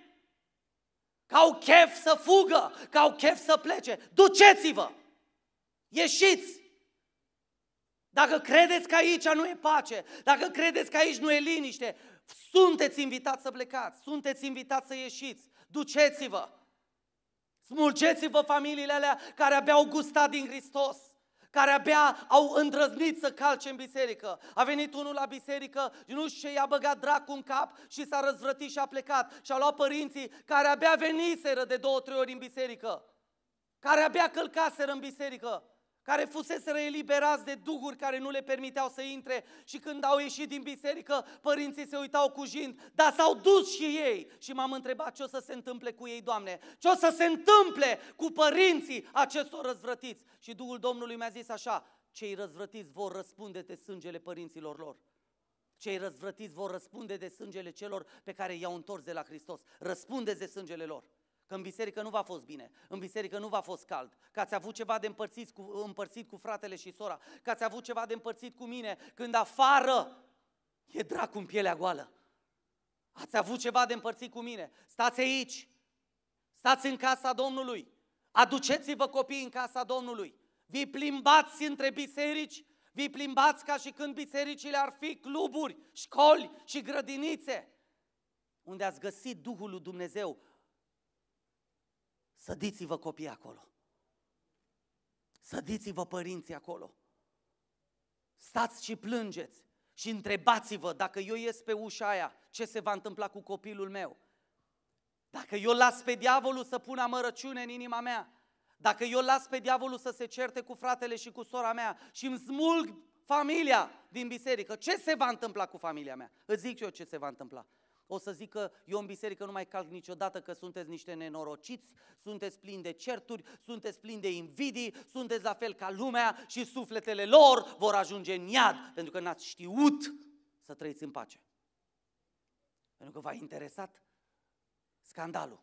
Că au chef să fugă, că au chef să plece. Duceți-vă! Ieșiți! Dacă credeți că aici nu e pace, dacă credeți că aici nu e liniște, sunteți invitați să plecați, sunteți invitați să ieșiți, duceți-vă. Smulgeți-vă familiile alea care abia au gustat din Hristos, care abia au îndrăznit să calce în biserică. A venit unul la biserică, nu știu ce, i-a băgat dracu în cap și s-a răzvrătit și a plecat. Și a luat părinții care abia veniseră de două, trei ori în biserică, care abia călcaseră în biserică care fuseseră eliberați de duhuri care nu le permiteau să intre și când au ieșit din biserică, părinții se uitau cu jind, dar s-au dus și ei. Și m-am întrebat ce o să se întâmple cu ei, Doamne, ce o să se întâmple cu părinții acestor răzvrătiți. Și Duhul Domnului mi-a zis așa, cei răzvrătiți vor răspunde de sângele părinților lor. Cei răzvrătiți vor răspunde de sângele celor pe care i-au întors de la Hristos. Răspundeți de sângele lor că în biserică nu v-a fost bine, în biserică nu v-a fost cald, că ați avut ceva de împărțit cu, împărțit cu fratele și sora, că ați avut ceva de împărțit cu mine, când afară e dracu în pielea goală. Ați avut ceva de împărțit cu mine. Stați aici, stați în casa Domnului, aduceți-vă copiii în casa Domnului, vi plimbați între biserici, vi plimbați ca și când bisericile ar fi cluburi, școli și grădinițe unde ați găsit Duhul lui Dumnezeu Sădiți-vă copii acolo. Sădiți-vă părinții acolo. Stați și plângeți și întrebați-vă dacă eu ies pe ușa aia, ce se va întâmpla cu copilul meu? Dacă eu las pe diavolul să pună amărăciune în inima mea, dacă eu las pe diavolul să se certe cu fratele și cu sora mea și îmi smulg familia din biserică, ce se va întâmpla cu familia mea? Îți zic eu ce se va întâmpla. O să zică, eu în biserică nu mai calc niciodată că sunteți niște nenorociți, sunteți plini de certuri, sunteți plini de invidii, sunteți la fel ca lumea și sufletele lor vor ajunge în iad, pentru că n-ați știut să trăiți în pace. Pentru că v-a interesat scandalul.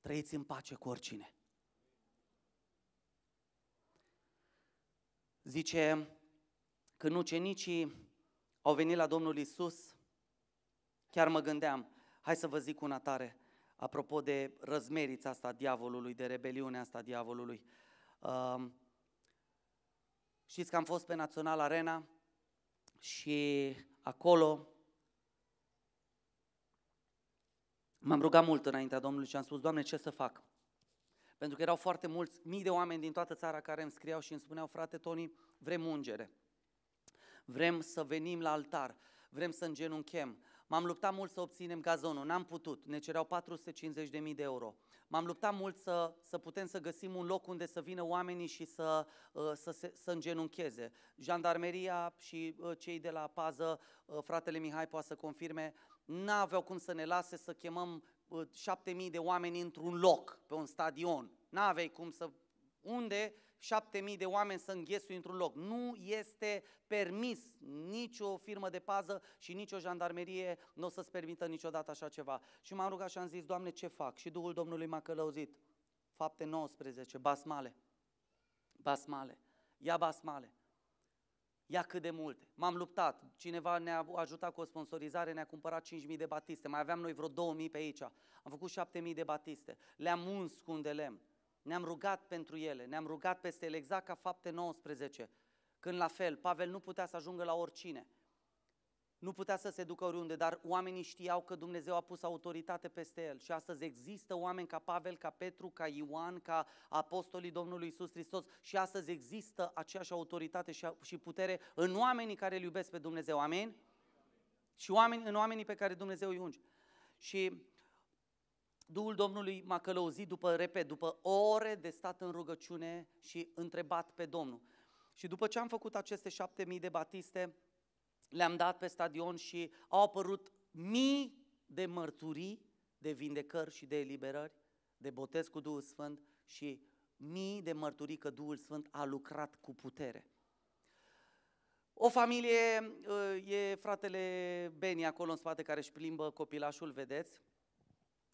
Trăiți în pace cu oricine. Zice, când ucenicii au venit la Domnul Isus, Chiar mă gândeam, hai să vă zic una tare, apropo de răzmerița asta diavolului, de rebeliunea asta diavolului. Uh, știți că am fost pe Național Arena și acolo m-am rugat mult înaintea Domnului și am spus, Doamne, ce să fac? Pentru că erau foarte mulți, mii de oameni din toată țara care îmi scriau și îmi spuneau, frate Toni, vrem ungere, vrem să venim la altar, vrem să îngenunchem, M-am luptat mult să obținem gazonul, n-am putut, ne cereau 450.000 de euro. M-am luptat mult să, să putem să găsim un loc unde să vină oamenii și să, uh, să, să, să îngenuncheze. Jandarmeria și uh, cei de la pază, uh, fratele Mihai poate să confirme, n-aveau cum să ne lase să chemăm 7.000 de oameni într-un loc, pe un stadion. n aveai cum să unde șapte mii de oameni să înghesuie într-un loc. Nu este permis nicio firmă de pază și nicio jandarmerie nu o să-ți permită niciodată așa ceva. Și m-am rugat și am zis, Doamne, ce fac? Și Duhul Domnului m-a călăuzit. Fapte 19, basmale. Basmale. Ia basmale. Ia cât de multe. M-am luptat. Cineva ne-a ajutat cu o sponsorizare, ne-a cumpărat 5.000 de batiste. Mai aveam noi vreo 2.000 pe aici. Am făcut 7.000 de batiste. Le-am uns cu un de lemn. Ne-am rugat pentru ele, ne-am rugat peste ele, exact ca fapte 19, când la fel, Pavel nu putea să ajungă la oricine, nu putea să se ducă oriunde, dar oamenii știau că Dumnezeu a pus autoritate peste el și astăzi există oameni ca Pavel, ca Petru, ca Ioan, ca apostolii Domnului Isus Hristos și astăzi există aceeași autoritate și putere în oamenii care îl iubesc pe Dumnezeu, amin? Și oameni, în oamenii pe care Dumnezeu îi unge. Și Duhul Domnului m-a călăuzit după, repet, după ore de stat în rugăciune și întrebat pe Domnul. Și după ce am făcut aceste șapte mii de batiste, le-am dat pe stadion și au apărut mii de mărturii de vindecări și de eliberări, de botez cu Duhul Sfânt și mii de mărturii că Duhul Sfânt a lucrat cu putere. O familie, uh, e fratele Beni acolo în spate care își plimbă copilașul, vedeți?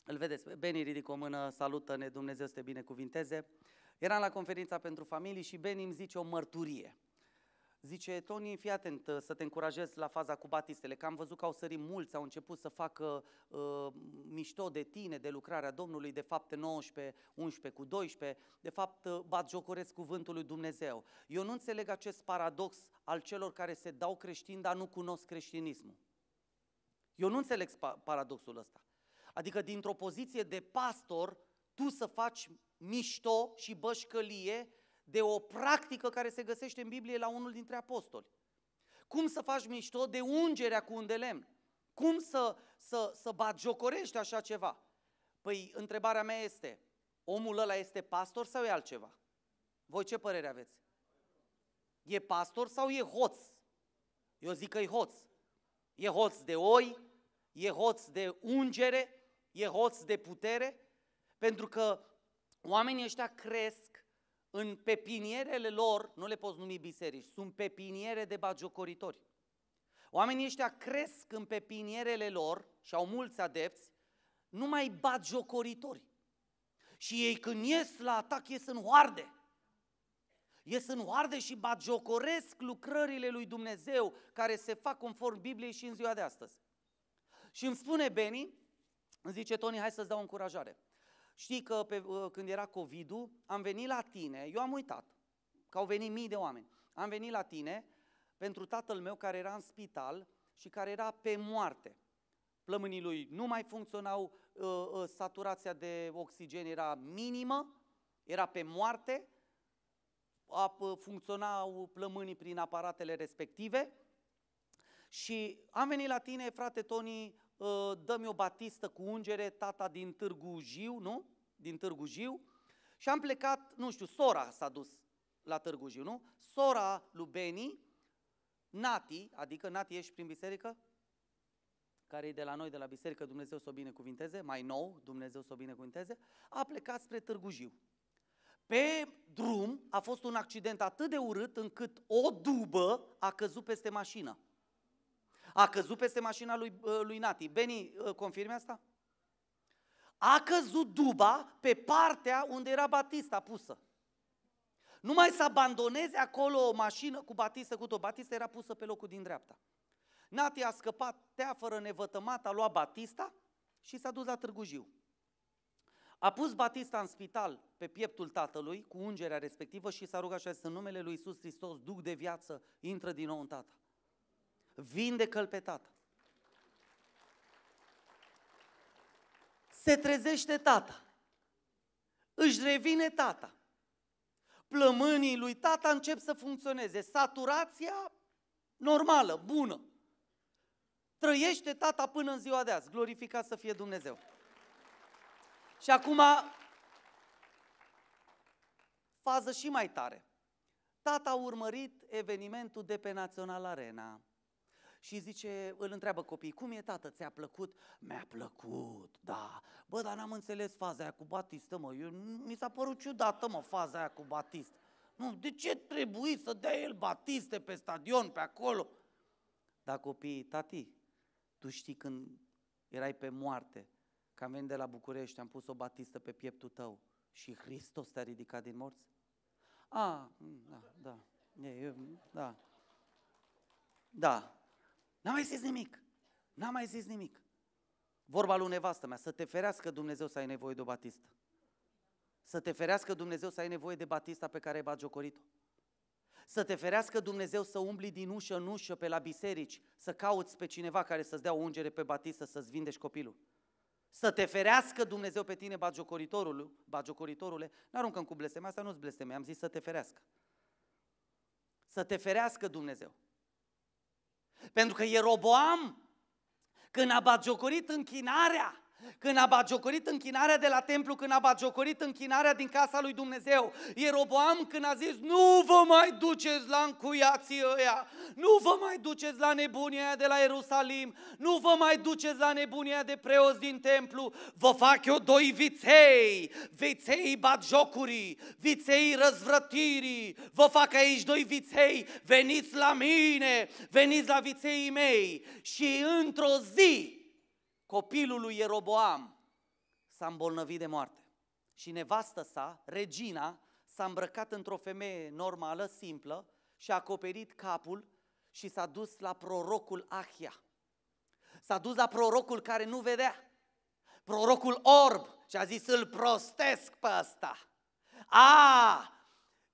Îl vedeți, Beni ridică o mână, salută-ne, Dumnezeu să te binecuvinteze. Eram la conferința pentru familii și Beni îmi zice o mărturie. Zice, Toni, fii atent uh, să te încurajez la faza cu batistele, că am văzut că au sărit mulți, au început să facă uh, mișto de tine, de lucrarea Domnului, de fapt 19, 11 cu 12, de fapt uh, bat jocoresc cuvântul lui Dumnezeu. Eu nu înțeleg acest paradox al celor care se dau creștini, dar nu cunosc creștinismul. Eu nu înțeleg paradoxul ăsta. Adică dintr-o poziție de pastor, tu să faci mișto și bășcălie de o practică care se găsește în Biblie la unul dintre apostoli. Cum să faci mișto de ungerea cu un de lemn? Cum să, să, să bagiocorești așa ceva? Păi întrebarea mea este, omul ăla este pastor sau e altceva? Voi ce părere aveți? E pastor sau e hoț? Eu zic că e hoț. E hoț de oi, e hoț de ungere, e hoț de putere? Pentru că oamenii ăștia cresc în pepinierele lor, nu le poți numi biserici, sunt pepiniere de bagiocoritori. Oamenii ăștia cresc în pepinierele lor și au mulți adepți, numai bagiocoritori. Și ei când ies la atac, ies în hoarde. Ies în hoarde și bagiocoresc lucrările lui Dumnezeu care se fac conform Bibliei și în ziua de astăzi. Și îmi spune Beni îmi zice, Tony, hai să-ți dau o încurajare. Știi că pe, uh, când era covid am venit la tine, eu am uitat, că au venit mii de oameni. Am venit la tine pentru tatăl meu care era în spital și care era pe moarte. Plămânii lui nu mai funcționau, uh, uh, saturația de oxigen era minimă, era pe moarte, funcționau plămânii prin aparatele respective și am venit la tine, frate Tony, Ă, dă-mi o batistă cu ungere, tata din Târgu Jiu, nu? Din Târgu Jiu. Și am plecat, nu știu, sora s-a dus la Târgu Jiu, nu? Sora lui Beni, Nati, adică Nati ești prin biserică? care e de la noi, de la biserică, Dumnezeu să o binecuvinteze, mai nou, Dumnezeu să o binecuvinteze, a plecat spre Târgu Jiu. Pe drum a fost un accident atât de urât încât o dubă a căzut peste mașină. A căzut peste mașina lui, lui Nati. Beni, ă, confirme asta? A căzut duba pe partea unde era Batista pusă. Nu mai să abandoneze acolo o mașină cu Batista cu tot. Batista era pusă pe locul din dreapta. Nati a scăpat tea fără nevătămat, a luat Batista și s-a dus la Târgu Jiu. A pus Batista în spital pe pieptul tatălui cu ungerea respectivă și s-a rugat și a zis, în numele lui Iisus Hristos, duc de viață, intră din nou în tata vindecă-l pe tată. Se trezește tata. Își revine tata. Plămânii lui tata încep să funcționeze. Saturația normală, bună. Trăiește tata până în ziua de azi. Glorificat să fie Dumnezeu. Și acum, fază și mai tare. Tata a urmărit evenimentul de pe Național Arena și zice, îl întreabă copiii, cum e tată, ți-a plăcut? Mi-a plăcut, da. Bă, dar n-am înțeles faza aia cu Batistă, mă, Eu, mi s-a părut ciudată, mă, faza aia cu Batist. Nu, de ce trebuie să dea el Batiste pe stadion, pe acolo? Dar copiii, tati, tu știi când erai pe moarte, că am venit de la București, am pus o batistă pe pieptul tău și Hristos te-a ridicat din morți? A, ah, mm, da, da, e, da. Da, N-a mai zis nimic. N-a mai zis nimic. Vorba lui nevastă mea, să te ferească Dumnezeu să ai nevoie de o batistă. Să te ferească Dumnezeu să ai nevoie de batista pe care ai bagiocorit-o. Să te ferească Dumnezeu să umbli din ușă în ușă pe la biserici, să cauți pe cineva care să-ți dea o ungere pe batistă, să-ți vindești copilul. Să te ferească Dumnezeu pe tine, bagiocoritorul, bagiocoritorule, nu aruncăm cu blesteme, asta nu-ți blesteme, am zis să te ferească. Să te ferească Dumnezeu. Pentru că Ieroboam, când a batjocorit închinarea, când a bagiocorit închinarea de la templu, când a bagiocorit închinarea din casa lui Dumnezeu, Ieroboam când a zis, nu vă mai duceți la încuiații ăia, nu vă mai duceți la nebunia de la Ierusalim, nu vă mai duceți la nebunia de preoți din templu, vă fac eu doi viței, viței bagiocurii, viței răzvrătirii, vă fac aici doi viței, veniți la mine, veniți la viței mei și într-o zi, copilul lui Ieroboam s-a îmbolnăvit de moarte și nevastă sa, regina, s-a îmbrăcat într-o femeie normală, simplă și a acoperit capul și s-a dus la prorocul Ahia. S-a dus la prorocul care nu vedea, prorocul orb și a zis, îl prostesc pe ăsta. A,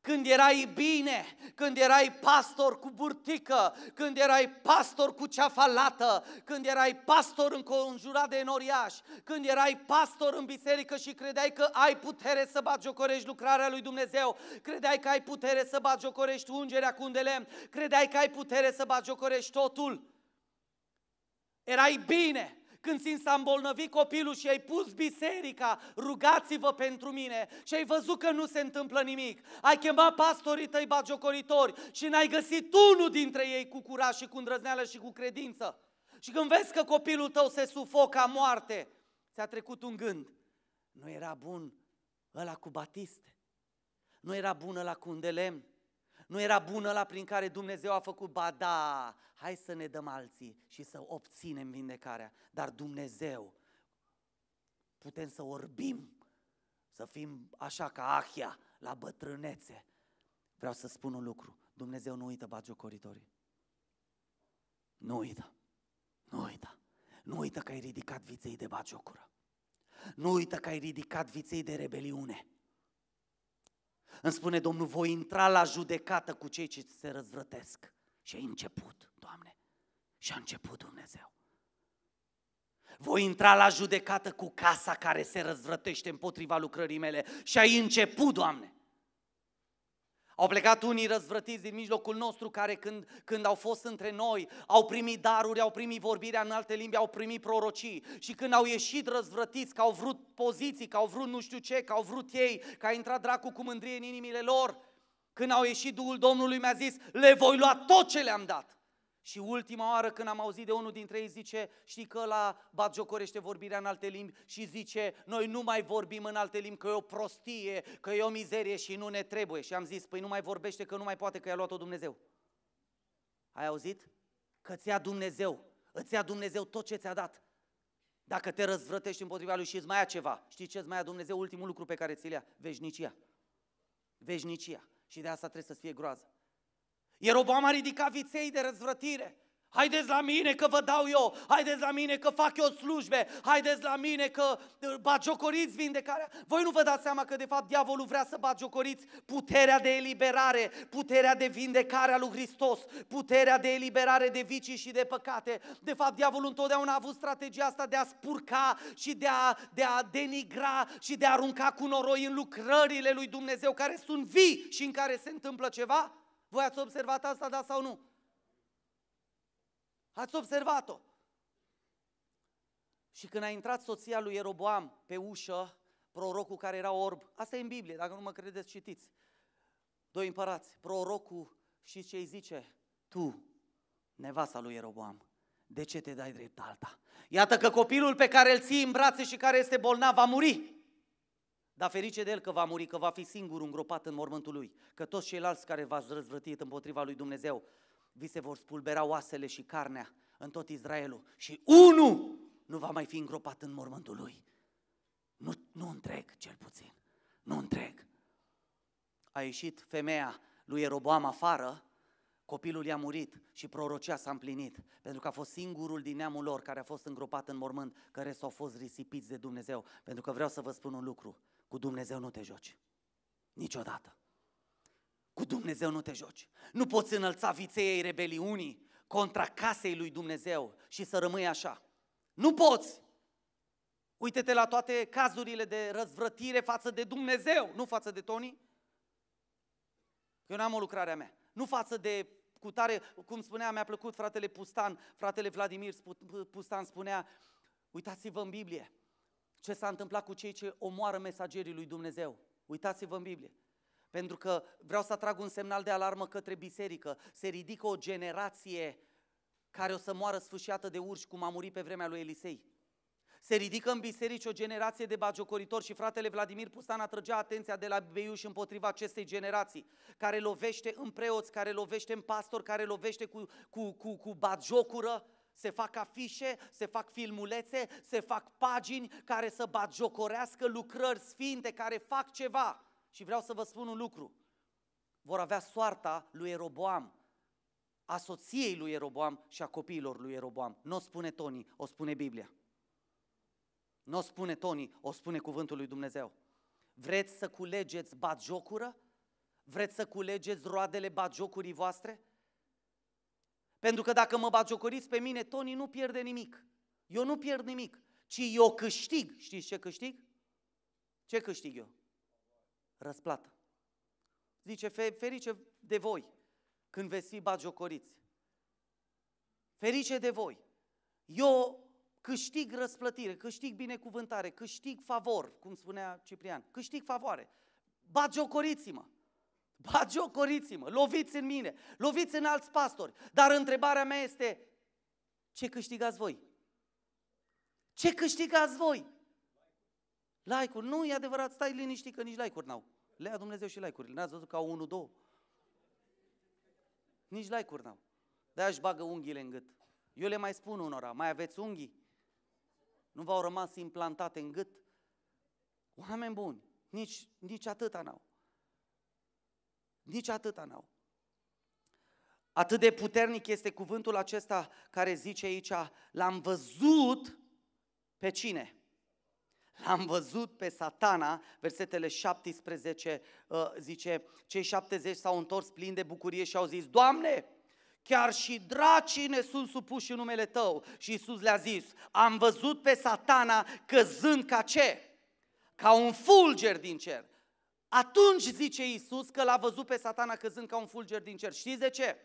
când erai bine, când erai pastor cu burtică, când erai pastor cu ceafalată, când erai pastor înconjurat de enoriași, când erai pastor în biserică și credeai că ai putere să jocorești lucrarea lui Dumnezeu, credeai că ai putere să jocorești ungerea cu un lemn, credeai că ai putere să jocorești totul. Erai bine, când ți s-a îmbolnăvit copilul și ai pus biserica, rugați-vă pentru mine și ai văzut că nu se întâmplă nimic. Ai chemat pastorii tăi bagiocoritori și n-ai găsit unul dintre ei cu curaj și cu îndrăzneală și cu credință. Și când vezi că copilul tău se sufocă moarte, ți-a trecut un gând. Nu era bun ăla cu batiste, nu era bun ăla cu un de lemn, nu era bună la prin care Dumnezeu a făcut, ba da, hai să ne dăm alții și să obținem vindecarea. Dar Dumnezeu, putem să orbim, să fim așa ca Ahia, la bătrânețe. Vreau să spun un lucru, Dumnezeu nu uită bagiocoritorii. Nu uită, nu uită. Nu uită că ai ridicat viței de bagiocură. Nu uită că ai ridicat viței de rebeliune. Îmi spune Domnul, voi intra la judecată cu cei ce se răzvrătesc. Și a început, Doamne. Și a început Dumnezeu. Voi intra la judecată cu casa care se răzvrătește împotriva lucrării mele. Și ai început, Doamne. Au plecat unii răzvrătiți din mijlocul nostru care când, când au fost între noi au primit daruri, au primit vorbirea în alte limbi, au primit prorocii și când au ieșit răzvrătiți, că au vrut poziții, că au vrut nu știu ce, că au vrut ei, că a intrat dracu cu mândrie în inimile lor, când au ieșit Duhul Domnului mi-a zis, le voi lua tot ce le-am dat. Și ultima oară când am auzit de unul dintre ei zice, știi că la jocorește vorbirea în alte limbi și zice, noi nu mai vorbim în alte limbi, că e o prostie, că e o mizerie și nu ne trebuie. Și am zis, păi nu mai vorbește că nu mai poate, că i-a luat-o Dumnezeu. Ai auzit? Că ți-a Dumnezeu, îți ia Dumnezeu tot ce ți-a dat. Dacă te răzvrătești împotriva lui și îți mai ia ceva, știi ce îți mai ia Dumnezeu? Ultimul lucru pe care ți-l ia, veșnicia. Veșnicia. Și de asta trebuie să-ți fie groază. Ieroboam a ridicat viței de răzvrătire. Haideți la mine că vă dau eu, haideți la mine că fac eu slujbe, haideți la mine că bagiocoriți vindecarea. Voi nu vă dați seama că de fapt diavolul vrea să bagiocoriți puterea de eliberare, puterea de vindecare a lui Hristos, puterea de eliberare de vicii și de păcate. De fapt diavolul întotdeauna a avut strategia asta de a spurca și de a, de a denigra și de a arunca cu noroi în lucrările lui Dumnezeu care sunt vii și în care se întâmplă ceva voi ați observat asta, da sau nu? Ați observat-o. Și când a intrat soția lui Ieroboam pe ușă, prorocul care era orb, asta e în Biblie, dacă nu mă credeți, citiți. Doi împărați, prorocul și ce îi zice? Tu, nevasta lui Ieroboam, de ce te dai drept alta? Iată că copilul pe care îl ții în brațe și care este bolnav va muri. Dar ferice de el că va muri, că va fi singur îngropat în mormântul lui, că toți ceilalți care v-ați răzvrătit împotriva lui Dumnezeu, vi se vor spulbera oasele și carnea în tot Israelul și unul nu va mai fi îngropat în mormântul lui. Nu, nu întreg, cel puțin. Nu întreg. A ieșit femeia lui Eroboam afară, copilul i-a murit și prorocea s-a împlinit, pentru că a fost singurul din neamul lor care a fost îngropat în mormânt, care s-au fost risipiți de Dumnezeu. Pentru că vreau să vă spun un lucru, cu Dumnezeu nu te joci. Niciodată. Cu Dumnezeu nu te joci. Nu poți înălța viței rebeliunii contra casei lui Dumnezeu și să rămâi așa. Nu poți! Uite-te la toate cazurile de răzvrătire față de Dumnezeu, nu față de Tony. Eu n-am o lucrare a mea. Nu față de cutare, cum spunea, mi-a plăcut fratele Pustan, fratele Vladimir Pustan spunea, uitați-vă în Biblie, ce s-a întâmplat cu cei ce omoară mesagerii lui Dumnezeu. Uitați-vă în Biblie. Pentru că vreau să atrag un semnal de alarmă către biserică. Se ridică o generație care o să moară sfâșiată de urși cum a murit pe vremea lui Elisei. Se ridică în biserici o generație de bagiocoritori și fratele Vladimir Pustan atrăgea atenția de la Beiuș împotriva acestei generații, care lovește în preoți, care lovește în pastori, care lovește cu, cu, cu, cu bagiocură, se fac afișe, se fac filmulețe, se fac pagini care să batjocorească lucrări sfinte care fac ceva. Și vreau să vă spun un lucru. Vor avea soarta lui Eroboam, a soției lui Eroboam și a copiilor lui Eroboam. Nu o spune Tony, o spune Biblia. Nu o spune Tony, o spune cuvântul lui Dumnezeu. Vreți să culegeți batjocură? Vreți să culegeți roadele batjocurii voastre? Pentru că dacă mă bagiocoriți pe mine, Tony nu pierde nimic. Eu nu pierd nimic, ci eu câștig. Știți ce câștig? Ce câștig eu? Răsplată. Zice, ferice de voi când veți fi bagiocoriți. Ferice de voi. Eu câștig răsplătire, câștig binecuvântare, câștig favor, cum spunea Ciprian, câștig favoare. Bagiocoriți-mă. Bagiocoriți-mă, loviți în mine, loviți în alți pastori. Dar întrebarea mea este, ce câștigați voi? Ce câștigați voi? Like-uri. Nu, e adevărat, stai liniștit că nici like-uri n-au. Le Dumnezeu și like-urile. N-ați văzut că au unul, două? Nici like-uri n-au. de își bagă unghiile în gât. Eu le mai spun unora, mai aveți unghii? Nu v-au rămas implantate în gât? Oameni buni, nici, nici atâta n-au. Nici atâta n-au. Atât de puternic este cuvântul acesta care zice aici, l-am văzut pe cine? L-am văzut pe satana, versetele 17 uh, zice, cei 70 s-au întors plini de bucurie și au zis, Doamne, chiar și dracii ne sunt supuși în numele Tău. Și Isus le-a zis, am văzut pe satana căzând ca ce? Ca un fulger din cer. Atunci zice Iisus că l-a văzut pe satana căzând ca un fulger din cer. Știți de ce?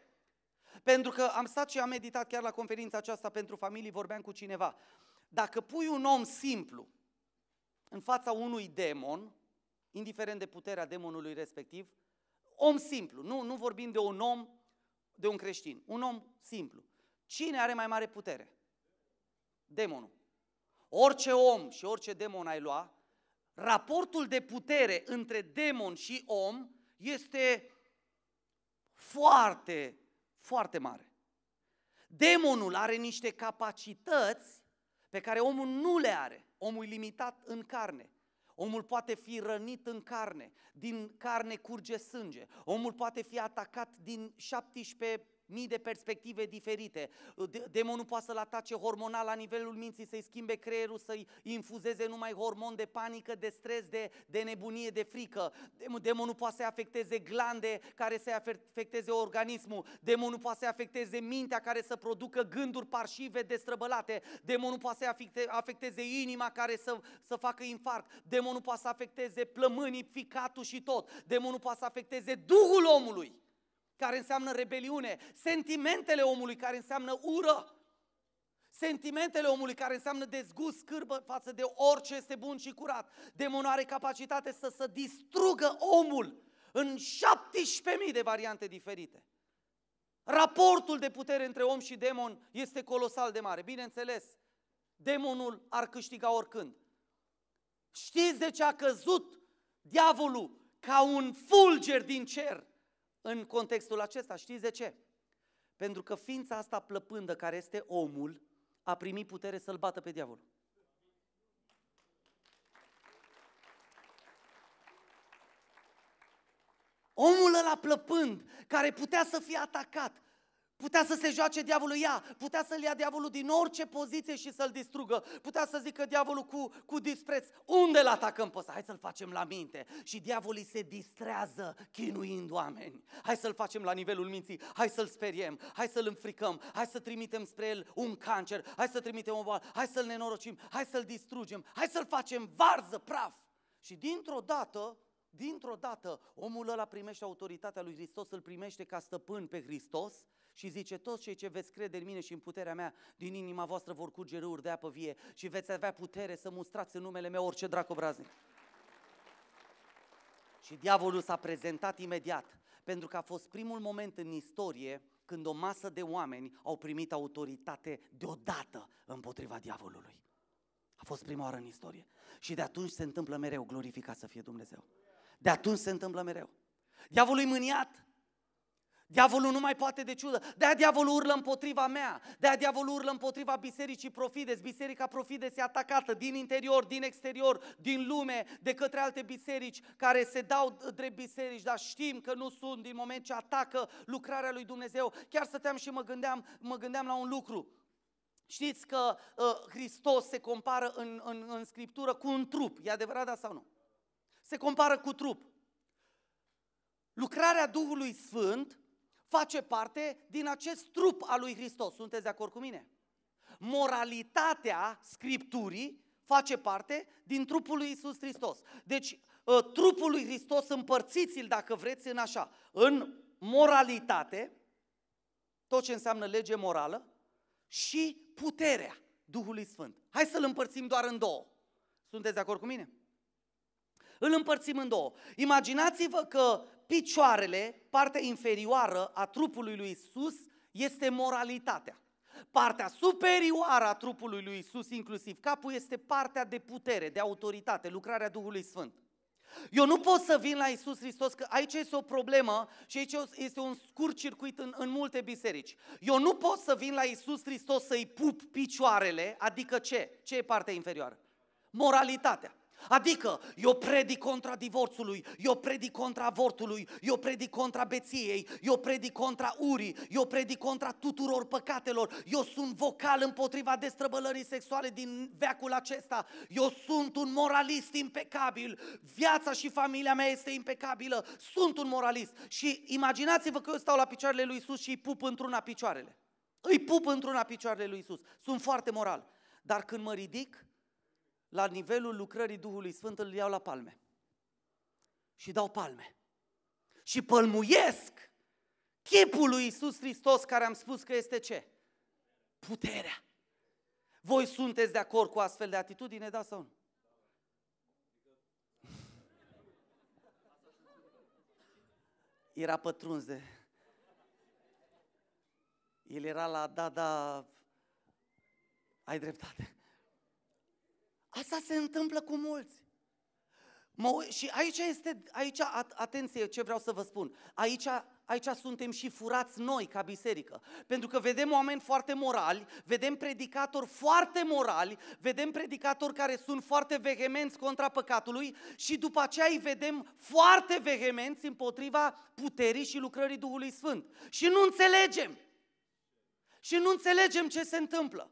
Pentru că am stat și am meditat chiar la conferința aceasta pentru familii, vorbeam cu cineva. Dacă pui un om simplu în fața unui demon, indiferent de puterea demonului respectiv, om simplu, nu, nu vorbim de un om, de un creștin, un om simplu. Cine are mai mare putere? Demonul. Orice om și orice demon ai lua, raportul de putere între demon și om este foarte, foarte mare. Demonul are niște capacități pe care omul nu le are. Omul e limitat în carne. Omul poate fi rănit în carne, din carne curge sânge. Omul poate fi atacat din 17 mii de perspective diferite. Demonul poate să-l atace hormonal la nivelul minții, să-i schimbe creierul, să-i infuzeze numai hormon de panică, de stres, de, de nebunie, de frică. Demonul poate să-i afecteze glande care să-i afecteze organismul. Demonul poate să-i afecteze mintea care să producă gânduri parșive destrăbălate. Demonul poate să-i afecteze inima care să, să facă infarct. Demonul poate să afecteze plămânii, ficatul și tot. Demonul poate să afecteze Duhul omului care înseamnă rebeliune, sentimentele omului, care înseamnă ură, sentimentele omului, care înseamnă dezgust, scârbă față de orice este bun și curat. Demonul are capacitate să se distrugă omul în 17.000 de variante diferite. Raportul de putere între om și demon este colosal de mare. Bineînțeles, demonul ar câștiga oricând. Știți de ce a căzut diavolul ca un fulger din cer în contextul acesta. Știți de ce? Pentru că ființa asta plăpândă care este omul a primit putere să-l bată pe diavol. Omul ăla plăpând, care putea să fie atacat, Putea să se joace diavolul ea, putea să-l ia diavolul din orice poziție și să-l distrugă, putea să zică diavolul cu, cu dispreț, unde l atacăm pe ăsta? Hai să-l facem la minte. Și diavolii se distrează chinuind oameni. Hai să-l facem la nivelul minții, hai să-l speriem, hai să-l înfricăm, hai să trimitem spre el un cancer, hai să trimitem o boală, hai să-l nenorocim, hai să-l distrugem, hai să-l facem varză, praf. Și dintr-o dată Dintr-o dată, omul ăla primește autoritatea lui Hristos, îl primește ca stăpân pe Hristos și zice, toți cei ce veți crede în mine și în puterea mea, din inima voastră vor curge râuri de apă vie și veți avea putere să mustrați în numele meu orice dracobraznic. Și diavolul s-a prezentat imediat, pentru că a fost primul moment în istorie când o masă de oameni au primit autoritate deodată împotriva diavolului. A fost prima oară în istorie. Și de atunci se întâmplă mereu glorificat să fie Dumnezeu. De atunci se întâmplă mereu. Diavolul e mâniat. Diavolul nu mai poate de ciudă. De-aia diavolul urlă împotriva mea. De-aia diavolul urlă împotriva bisericii Profides. Biserica Profides e atacată din interior, din exterior, din lume, de către alte biserici care se dau drept biserici, dar știm că nu sunt din moment ce atacă lucrarea lui Dumnezeu. Chiar stăteam și mă gândeam, mă gândeam la un lucru. Știți că uh, Hristos se compară în, în, în Scriptură cu un trup. E adevărat, da sau nu? se compară cu trup. Lucrarea Duhului Sfânt face parte din acest trup al lui Hristos. Sunteți de acord cu mine? Moralitatea Scripturii face parte din trupul lui Isus Hristos. Deci, ă, trupul lui Hristos împărțiți-l, dacă vreți, în așa, în moralitate, tot ce înseamnă lege morală, și puterea Duhului Sfânt. Hai să-l împărțim doar în două. Sunteți de acord cu mine? îl împărțim în două. Imaginați-vă că picioarele, partea inferioară a trupului lui Isus, este moralitatea. Partea superioară a trupului lui Isus, inclusiv capul, este partea de putere, de autoritate, lucrarea Duhului Sfânt. Eu nu pot să vin la Isus Hristos, că aici este o problemă și aici este un scurt circuit în, în multe biserici. Eu nu pot să vin la Isus Hristos să-i pup picioarele, adică ce? Ce e partea inferioară? Moralitatea. Adică eu predic contra divorțului, eu predic contra avortului, eu predic contra beției, eu predic contra urii, eu predic contra tuturor păcatelor, eu sunt vocal împotriva destrăbălării sexuale din veacul acesta, eu sunt un moralist impecabil, viața și familia mea este impecabilă, sunt un moralist. Și imaginați-vă că eu stau la picioarele lui Isus și îi pup într-una picioarele. Îi pup într-una picioarele lui Isus. Sunt foarte moral. Dar când mă ridic, la nivelul lucrării Duhului Sfânt îl iau la palme. Și dau palme. Și pălmuiesc chipul lui Isus Hristos care am spus că este ce? Puterea. Voi sunteți de acord cu astfel de atitudine, da sau nu? Era pătruns de... El era la, da, da, ai dreptate. Asta se întâmplă cu mulți. Mă, și aici este, aici, atenție ce vreau să vă spun, aici, aici suntem și furați noi ca biserică. Pentru că vedem oameni foarte morali, vedem predicatori foarte morali, vedem predicatori care sunt foarte vehemenți contra păcatului și după aceea îi vedem foarte vehemenți împotriva puterii și lucrării Duhului Sfânt. Și nu înțelegem! Și nu înțelegem ce se întâmplă.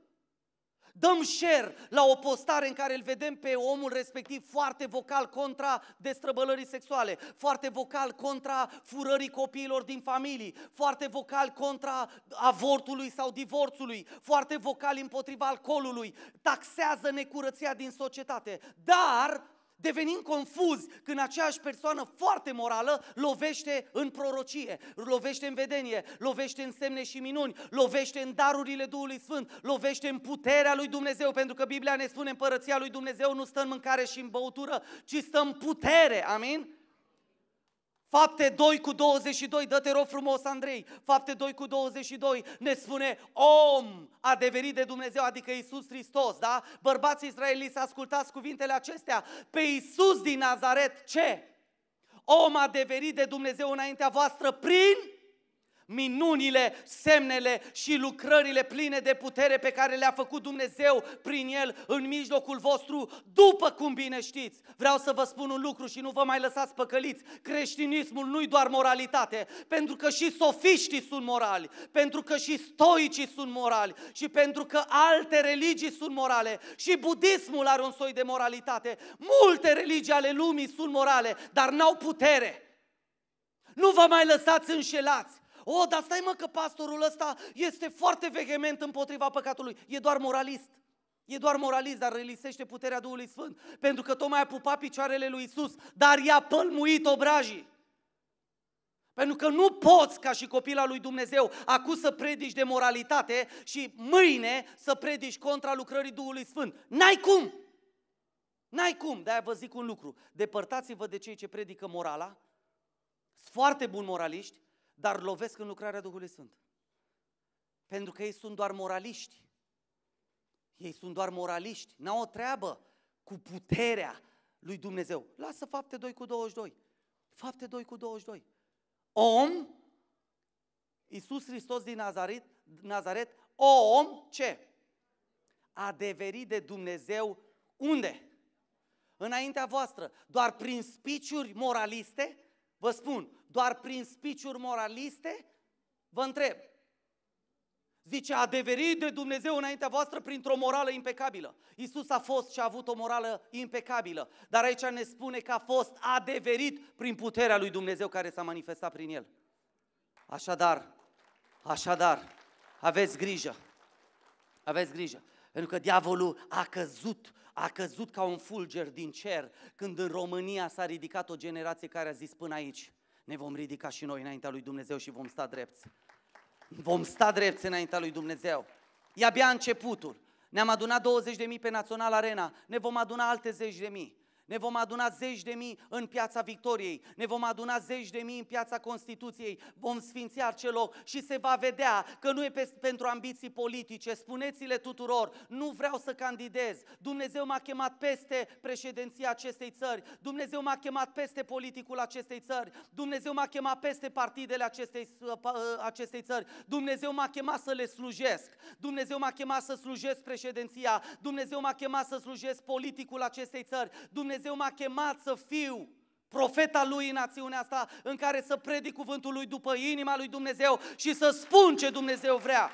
Dăm share la o postare în care îl vedem pe omul respectiv foarte vocal contra destrăbălării sexuale, foarte vocal contra furării copiilor din familii, foarte vocal contra avortului sau divorțului, foarte vocal împotriva alcoolului, taxează necurăția din societate. Dar devenim confuzi când aceeași persoană foarte morală lovește în prorocie, lovește în vedenie, lovește în semne și minuni, lovește în darurile Duhului Sfânt, lovește în puterea lui Dumnezeu, pentru că Biblia ne spune împărăția lui Dumnezeu nu stă în mâncare și în băutură, ci stă în putere, amin? Fapte 2 cu 22, dă-te rog frumos, Andrei. Fapte 2 cu 22 ne spune om a devenit de Dumnezeu, adică Isus Hristos, da? Bărbații să ascultați cuvintele acestea. Pe Isus din Nazaret, ce? Om a devenit de Dumnezeu înaintea voastră prin minunile, semnele și lucrările pline de putere pe care le-a făcut Dumnezeu prin el în mijlocul vostru, după cum bine știți. Vreau să vă spun un lucru și nu vă mai lăsați păcăliți. Creștinismul nu-i doar moralitate, pentru că și sofiștii sunt morali, pentru că și stoicii sunt morali și pentru că alte religii sunt morale și budismul are un soi de moralitate. Multe religii ale lumii sunt morale, dar n-au putere. Nu vă mai lăsați înșelați. O, dar stai mă că pastorul ăsta este foarte vehement împotriva păcatului. E doar moralist. E doar moralist, dar relisește puterea Duhului Sfânt. Pentru că tocmai a pupat picioarele lui Isus, dar i-a pălmuit obrajii. Pentru că nu poți, ca și copila lui Dumnezeu, acum să predici de moralitate și mâine să predici contra lucrării Duhului Sfânt. N-ai cum! N-ai cum! De-aia vă zic un lucru. Depărtați-vă de cei ce predică morala. Sunt foarte buni moraliști, dar lovesc în lucrarea Duhului Sfânt. Pentru că ei sunt doar moraliști. Ei sunt doar moraliști. N-au o treabă cu puterea lui Dumnezeu. Lasă fapte 2 cu 22. Fapte 2 cu 22. Om, Iisus Hristos din Nazaret, Nazaret om ce? A devenit de Dumnezeu unde? Înaintea voastră. Doar prin spiciuri moraliste, vă spun, doar prin spiciuri moraliste? Vă întreb. Zice, a deverit de Dumnezeu înaintea voastră printr-o morală impecabilă. Isus a fost și a avut o morală impecabilă, dar aici ne spune că a fost adeverit prin puterea lui Dumnezeu care s-a manifestat prin el. Așadar, așadar, aveți grijă, aveți grijă, pentru că diavolul a căzut, a căzut ca un fulger din cer când în România s-a ridicat o generație care a zis până aici ne vom ridica și noi înaintea lui Dumnezeu și vom sta drepți. Vom sta drepți înaintea lui Dumnezeu. E abia începutul. Ne-am adunat 20.000 pe Național Arena, ne vom aduna alte zeci de mii. Ne vom aduna zeci de mii în piața Victoriei, ne vom aduna zeci de mii în piața Constituției, vom sfinți acel loc și se va vedea că nu e pe, pentru ambiții politice. Spuneți-le tuturor, nu vreau să candidez. Dumnezeu m-a chemat peste președinția acestei țări, Dumnezeu m-a chemat peste politicul acestei țări, Dumnezeu m-a chemat peste partidele acestei, ă, acestei țări, Dumnezeu m-a chemat să le slujesc, Dumnezeu m-a chemat să slujesc președinția, Dumnezeu m-a chemat să slujesc politicul acestei țări, Dumnezeu Dumnezeu m-a chemat să fiu profeta lui în națiunea asta, în care să predic cuvântul lui după inima lui Dumnezeu și să spun ce Dumnezeu vrea.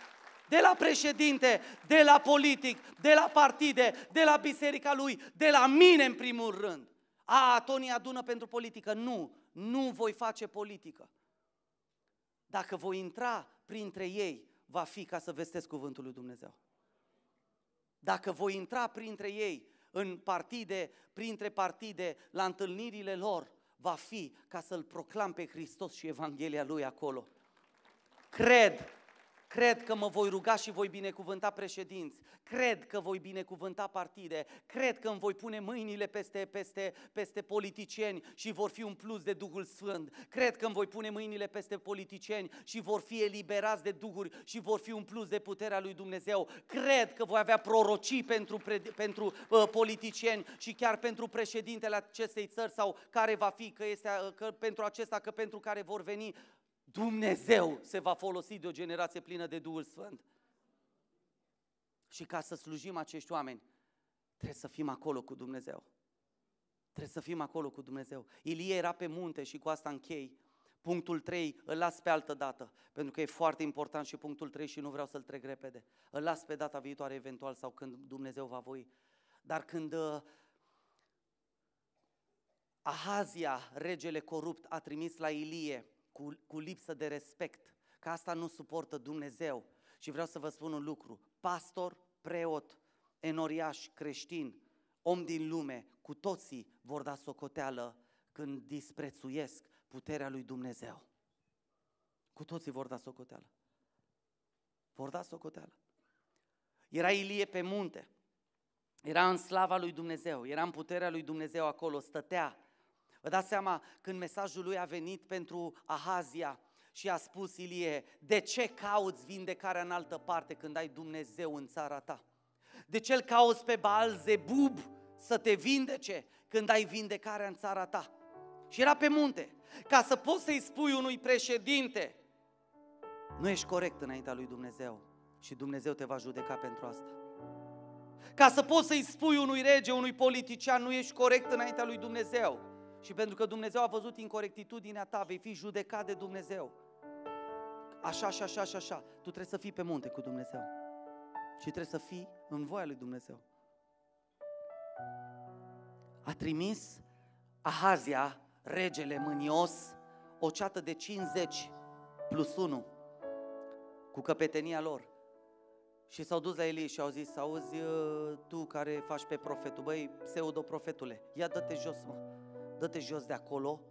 De la președinte, de la politic, de la partide, de la biserica lui, de la mine în primul rând. A, Tony adună pentru politică. Nu, nu voi face politică. Dacă voi intra printre ei, va fi ca să vestesc cuvântul lui Dumnezeu. Dacă voi intra printre ei, în partide, printre partide, la întâlnirile lor, va fi ca să-L proclam pe Hristos și Evanghelia Lui acolo. Cred Cred că mă voi ruga și voi binecuvânta președinți. Cred că voi binecuvânta partide. Cred că îmi voi pune mâinile peste, peste, peste politicieni și vor fi un plus de Duhul Sfânt. Cred că îmi voi pune mâinile peste politicieni și vor fi eliberați de Duhuri și vor fi un plus de puterea lui Dumnezeu. Cred că voi avea prorocii pentru, pre, pentru uh, politicieni și chiar pentru președintele acestei țări sau care va fi, că este uh, că pentru acesta, că pentru care vor veni Dumnezeu se va folosi de o generație plină de Duhul Sfânt. Și ca să slujim acești oameni, trebuie să fim acolo cu Dumnezeu. Trebuie să fim acolo cu Dumnezeu. Ilie era pe munte și cu asta închei. Punctul 3 îl las pe altă dată, pentru că e foarte important și punctul 3 și nu vreau să-l trec repede. Îl las pe data viitoare eventual sau când Dumnezeu va voi. Dar când uh, Ahazia, regele corupt, a trimis la Ilie cu, cu lipsă de respect, că asta nu suportă Dumnezeu. Și vreau să vă spun un lucru, pastor, preot, enoriaș, creștin, om din lume, cu toții vor da socoteală când disprețuiesc puterea lui Dumnezeu. Cu toții vor da socoteală. Vor da socoteală. Era Ilie pe munte, era în slava lui Dumnezeu, era în puterea lui Dumnezeu acolo, stătea Vă dați seama când mesajul lui a venit pentru Ahazia și a spus Ilie, de ce cauți vindecarea în altă parte când ai Dumnezeu în țara ta? De ce îl cauți pe Baal Zebub să te vindece când ai vindecarea în țara ta? Și era pe munte, ca să poți să-i spui unui președinte, nu ești corect înaintea lui Dumnezeu și Dumnezeu te va judeca pentru asta. Ca să poți să-i spui unui rege, unui politician, nu ești corect înaintea lui Dumnezeu și pentru că Dumnezeu a văzut incorectitudinea ta, vei fi judecat de Dumnezeu. Așa așa, așa așa, așa. Tu trebuie să fii pe munte cu Dumnezeu. Și trebuie să fii în voia lui Dumnezeu. A trimis Ahazia, regele mânios, o ceată de 50 plus 1 cu căpetenia lor. Și s-au dus la Eli și au zis, auzi tu care faci pe profetul, băi, pseudoprofetule, ia dă-te jos, mă dă-te jos de acolo,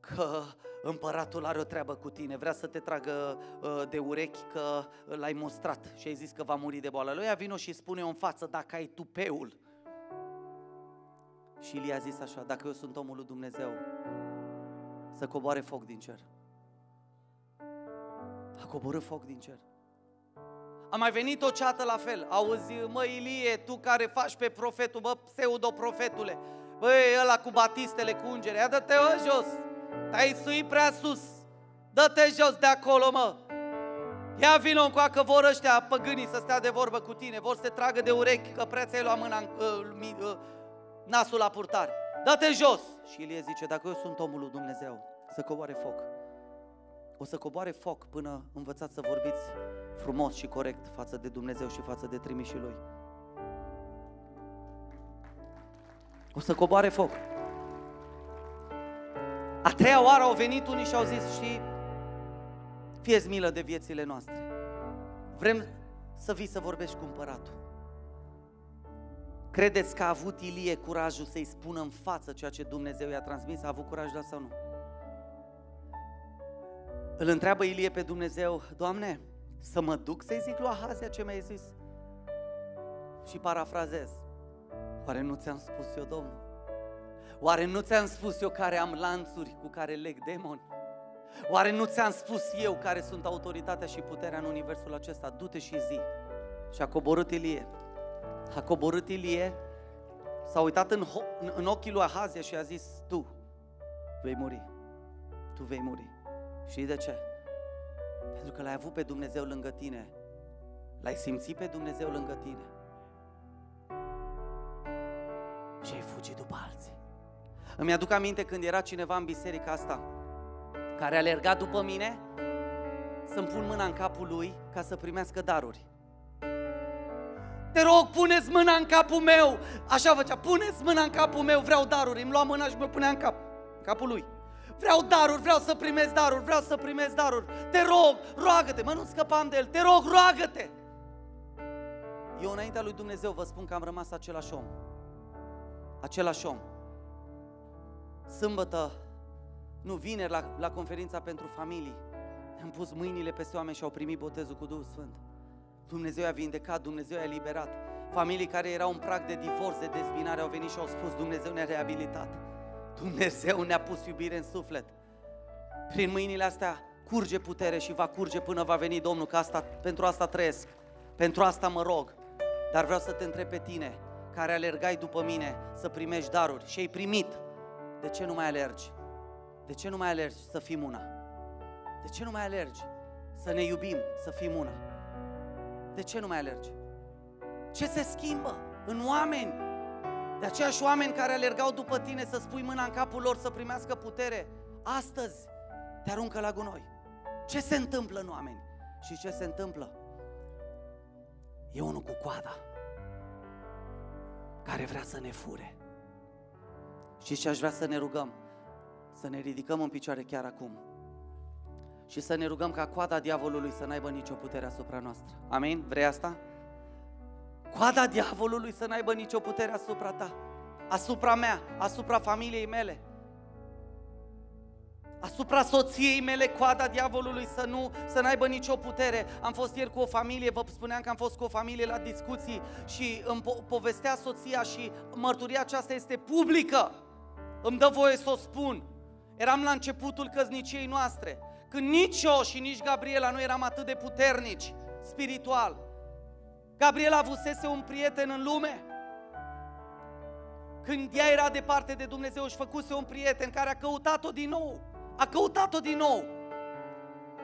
că împăratul are o treabă cu tine, vrea să te tragă uh, de urechi că l-ai mostrat și ai zis că va muri de boală. Lui vino și spune-o în față dacă ai tupeul. Și Ilie a zis așa, dacă eu sunt omul lui Dumnezeu, să coboare foc din cer. A coborât foc din cer. A mai venit o ceată la fel. Auzi, mă Ilie, tu care faci pe profetul, bă, pseudoprofetule, Băi, ăla cu batistele, cu ungere, ia dă-te jos, te-ai suit prea sus, dă-te jos de acolo, mă. Ia vino în că vor ăștia păgânii să stea de vorbă cu tine, vor să te tragă de urechi, că prea ți-ai luat mâna, uh, uh, nasul la purtare. Dă-te jos! Și Ilie zice, dacă eu sunt omul lui Dumnezeu, să coboare foc. O să coboare foc până învățați să vorbiți frumos și corect față de Dumnezeu și față de trimișii Lui. O să coboare foc. A treia oară au venit unii și au zis, și fie milă de viețile noastre. Vrem să vii să vorbești cu împăratul. Credeți că a avut Ilie curajul să-i spună în față ceea ce Dumnezeu i-a transmis? A avut curaj, da sau nu? Îl întreabă Ilie pe Dumnezeu, Doamne, să mă duc să-i zic lui Ahazia ce mi-ai zis? Și parafrazez, Oare nu ți-am spus eu, Domnul? Oare nu ți-am spus eu care am lanțuri cu care leg demoni? Oare nu ți-am spus eu care sunt autoritatea și puterea în universul acesta? Du-te și zi. Și a coborât Ilie. A coborât Ilie, s-a uitat în, ho- în ochii lui Ahazia și a zis, tu vei muri, tu vei muri. Și de ce? Pentru că l-ai avut pe Dumnezeu lângă tine. L-ai simțit pe Dumnezeu lângă tine și ai fugit după alții. Îmi aduc aminte când era cineva în biserica asta care alerga după mine să-mi pun mâna în capul lui ca să primească daruri. Te rog, puneți mâna în capul meu! Așa făcea, puneți mâna în capul meu, vreau daruri. Îmi lua mâna și mă punea în cap, în capul lui. Vreau daruri, vreau să primesc daruri, vreau să primesc daruri. Te rog, roagă-te, mă, nu scăpam de el, te rog, roagă-te! Eu înaintea lui Dumnezeu vă spun că am rămas același om același om. Sâmbătă, nu vineri, la, la conferința pentru familii, am pus mâinile peste oameni și au primit botezul cu Duhul Sfânt. Dumnezeu i-a vindecat, Dumnezeu i-a eliberat. Familii care erau în prag de divorț, de dezbinare, au venit și au spus, Dumnezeu ne-a reabilitat. Dumnezeu ne-a pus iubire în suflet. Prin mâinile astea curge putere și va curge până va veni Domnul, că asta, pentru asta trăiesc, pentru asta mă rog. Dar vreau să te întreb pe tine, care alergai după mine să primești daruri și ai primit, de ce nu mai alergi? De ce nu mai alergi să fim una? De ce nu mai alergi să ne iubim, să fim una? De ce nu mai alergi? Ce se schimbă în oameni? De aceiași oameni care alergau după tine să spui mâna în capul lor să primească putere, astăzi te aruncă la gunoi. Ce se întâmplă în oameni? Și ce se întâmplă? E unul cu coada care vrea să ne fure. Și ce aș vrea să ne rugăm? Să ne ridicăm în picioare chiar acum. Și să ne rugăm ca coada diavolului să n-aibă nicio putere asupra noastră. Amin? Vrei asta? Coada diavolului să n-aibă nicio putere asupra ta, asupra mea, asupra familiei mele, Asupra soției mele, coada diavolului să nu, să n-aibă nicio putere. Am fost ieri cu o familie, vă spuneam că am fost cu o familie la discuții și îmi po- povestea soția și mărturia aceasta este publică. Îmi dă voie să o spun. Eram la începutul căzniciei noastre, când nici eu și nici Gabriela nu eram atât de puternici spiritual. Gabriela avusese un prieten în lume, când ea era departe de Dumnezeu și făcuse un prieten care a căutat-o din nou a căutat-o din nou.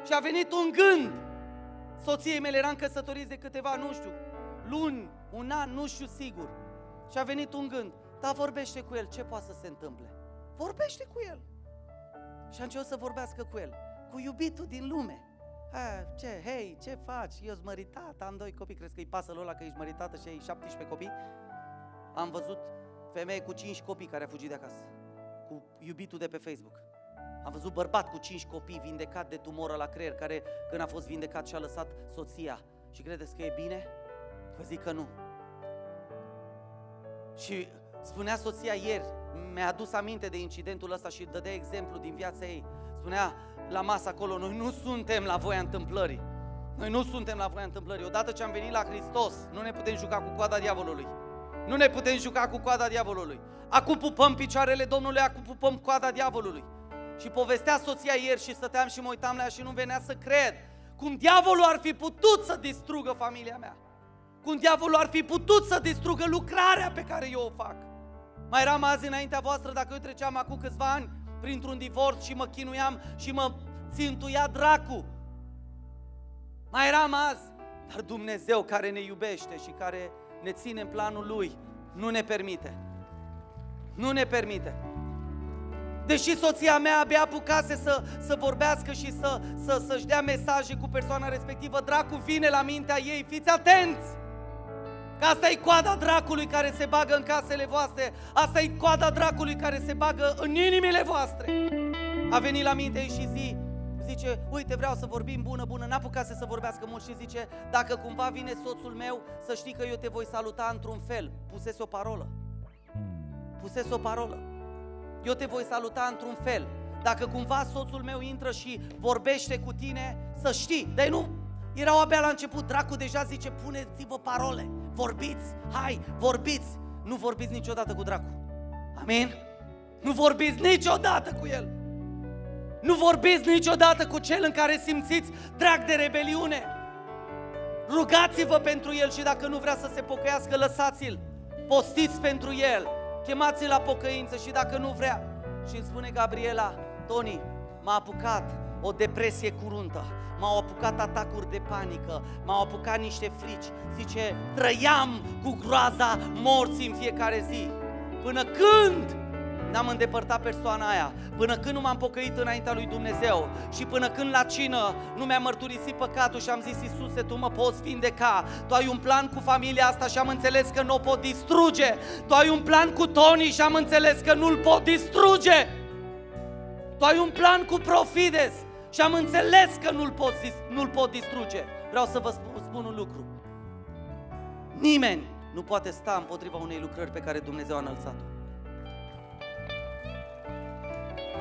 Și a venit un gând. Soției mele eram căsătoriți de câteva, nu știu, luni, un an, nu știu sigur. Și a venit un gând. Dar vorbește cu el, ce poate să se întâmple? Vorbește cu el. Și a început să vorbească cu el, cu iubitul din lume. A, ce, hei, ce faci? Eu sunt măritat, am doi copii, crezi că îi pasă lui ăla că ești măritată și ai 17 copii? Am văzut femeie cu 5 copii care a fugit de acasă, cu iubitul de pe Facebook. Am văzut bărbat cu cinci copii vindecat de tumoră la creier, care când a fost vindecat și-a lăsat soția. Și credeți că e bine? Vă zic că nu. Și spunea soția ieri, mi-a adus aminte de incidentul ăsta și dădea exemplu din viața ei. Spunea la masă acolo, noi nu suntem la voia întâmplării. Noi nu suntem la voia întâmplării. Odată ce am venit la Hristos, nu ne putem juca cu coada diavolului. Nu ne putem juca cu coada diavolului. Acum pupăm picioarele Domnului, acum pupăm coada diavolului. Și povestea soția ieri și stăteam și mă uitam la ea și nu venea să cred cum diavolul ar fi putut să distrugă familia mea. Cum diavolul ar fi putut să distrugă lucrarea pe care eu o fac. Mai eram azi înaintea voastră dacă eu treceam acum câțiva ani printr-un divorț și mă chinuiam și mă țintuia dracu. Mai eram azi, dar Dumnezeu care ne iubește și care ne ține în planul Lui, nu ne permite. Nu ne permite. Deși soția mea abia apucase să, să vorbească și să, să, să-și dea mesaje cu persoana respectivă, Dracul vine la mintea ei, fiți atenți! Că asta e coada dracului care se bagă în casele voastre, asta e coada dracului care se bagă în inimile voastre. A venit la minte și zi, zice, uite vreau să vorbim bună, bună, n-a apucat să vorbească mult și zice, dacă cumva vine soțul meu, să știi că eu te voi saluta într-un fel. Pusese o parolă. Pusese o parolă eu te voi saluta într-un fel. Dacă cumva soțul meu intră și vorbește cu tine, să știi. Dar nu, erau abia la început, dracu deja zice, puneți-vă parole, vorbiți, hai, vorbiți. Nu vorbiți niciodată cu dracu. Amin? Nu vorbiți niciodată cu el. Nu vorbiți niciodată cu cel în care simțiți drag de rebeliune. Rugați-vă pentru el și dacă nu vrea să se pocăiască, lăsați-l. Postiți pentru el chemați-l la pocăință și dacă nu vrea. Și îmi spune Gabriela, Toni, m-a apucat o depresie curuntă, m-au apucat atacuri de panică, m-au apucat niște frici. Zice, trăiam cu groaza morții în fiecare zi. Până când n-am îndepărtat persoana aia, până când nu m-am pocăit înaintea lui Dumnezeu și până când la cină nu mi-am mărturisit păcatul și am zis, Iisuse, Tu mă poți vindeca, Tu ai un plan cu familia asta și am înțeles că nu o pot distruge, Tu ai un plan cu Tony și am înțeles că nu-l pot distruge, Tu ai un plan cu Profides și am înțeles că nu-l pot, nu pot distruge. Vreau să vă spun un lucru. Nimeni nu poate sta împotriva unei lucrări pe care Dumnezeu a înălțat-o.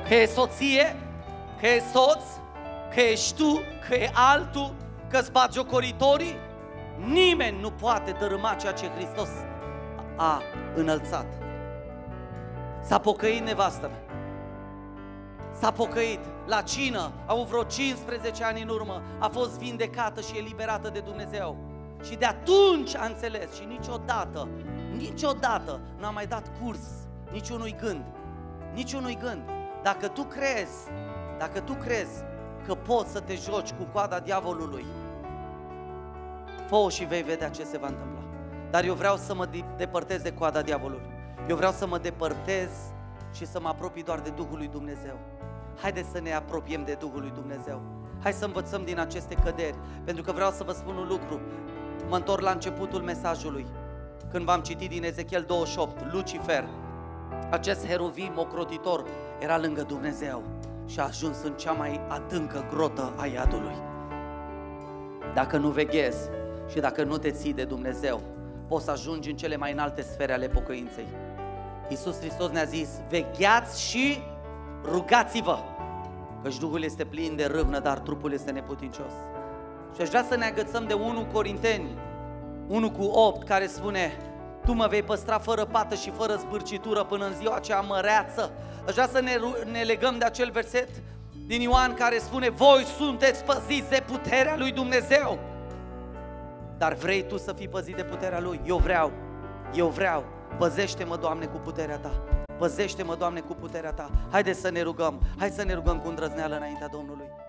că e soție, că e soț, că ești tu, că e altul, că-ți bagiocoritorii, nimeni nu poate dărâma ceea ce Hristos a înălțat. S-a pocăit nevastă mea. S-a pocăit la cină, au vreo 15 ani în urmă, a fost vindecată și eliberată de Dumnezeu. Și de atunci a înțeles și niciodată, niciodată n-a mai dat curs niciunui gând, niciunui gând. Dacă tu crezi, dacă tu crezi că poți să te joci cu coada diavolului, fă și vei vedea ce se va întâmpla. Dar eu vreau să mă depărtez de coada diavolului. Eu vreau să mă depărtez și să mă apropii doar de Duhul lui Dumnezeu. Haideți să ne apropiem de Duhul lui Dumnezeu. Hai să învățăm din aceste căderi, pentru că vreau să vă spun un lucru. Mă întorc la începutul mesajului, când v-am citit din Ezechiel 28, Lucifer, acest heruvim ocrotitor, era lângă Dumnezeu și a ajuns în cea mai adâncă grotă a iadului. Dacă nu veghezi și dacă nu te ții de Dumnezeu, poți să ajungi în cele mai înalte sfere ale pocăinței. Iisus Hristos ne-a zis, vegheați și rugați-vă, căci Duhul este plin de râvnă, dar trupul este neputincios. Și aș vrea să ne agățăm de 1 Corinteni, 1 cu 8, care spune, tu mă vei păstra fără pată și fără zbârcitură până în ziua aceea măreață. Aș vrea să ne, ne legăm de acel verset din Ioan care spune Voi sunteți păziți de puterea lui Dumnezeu. Dar vrei tu să fii păzit de puterea lui? Eu vreau, eu vreau. Păzește-mă, Doamne, cu puterea ta. Păzește-mă, Doamne, cu puterea ta. Haideți să ne rugăm, hai să ne rugăm cu îndrăzneală înaintea Domnului.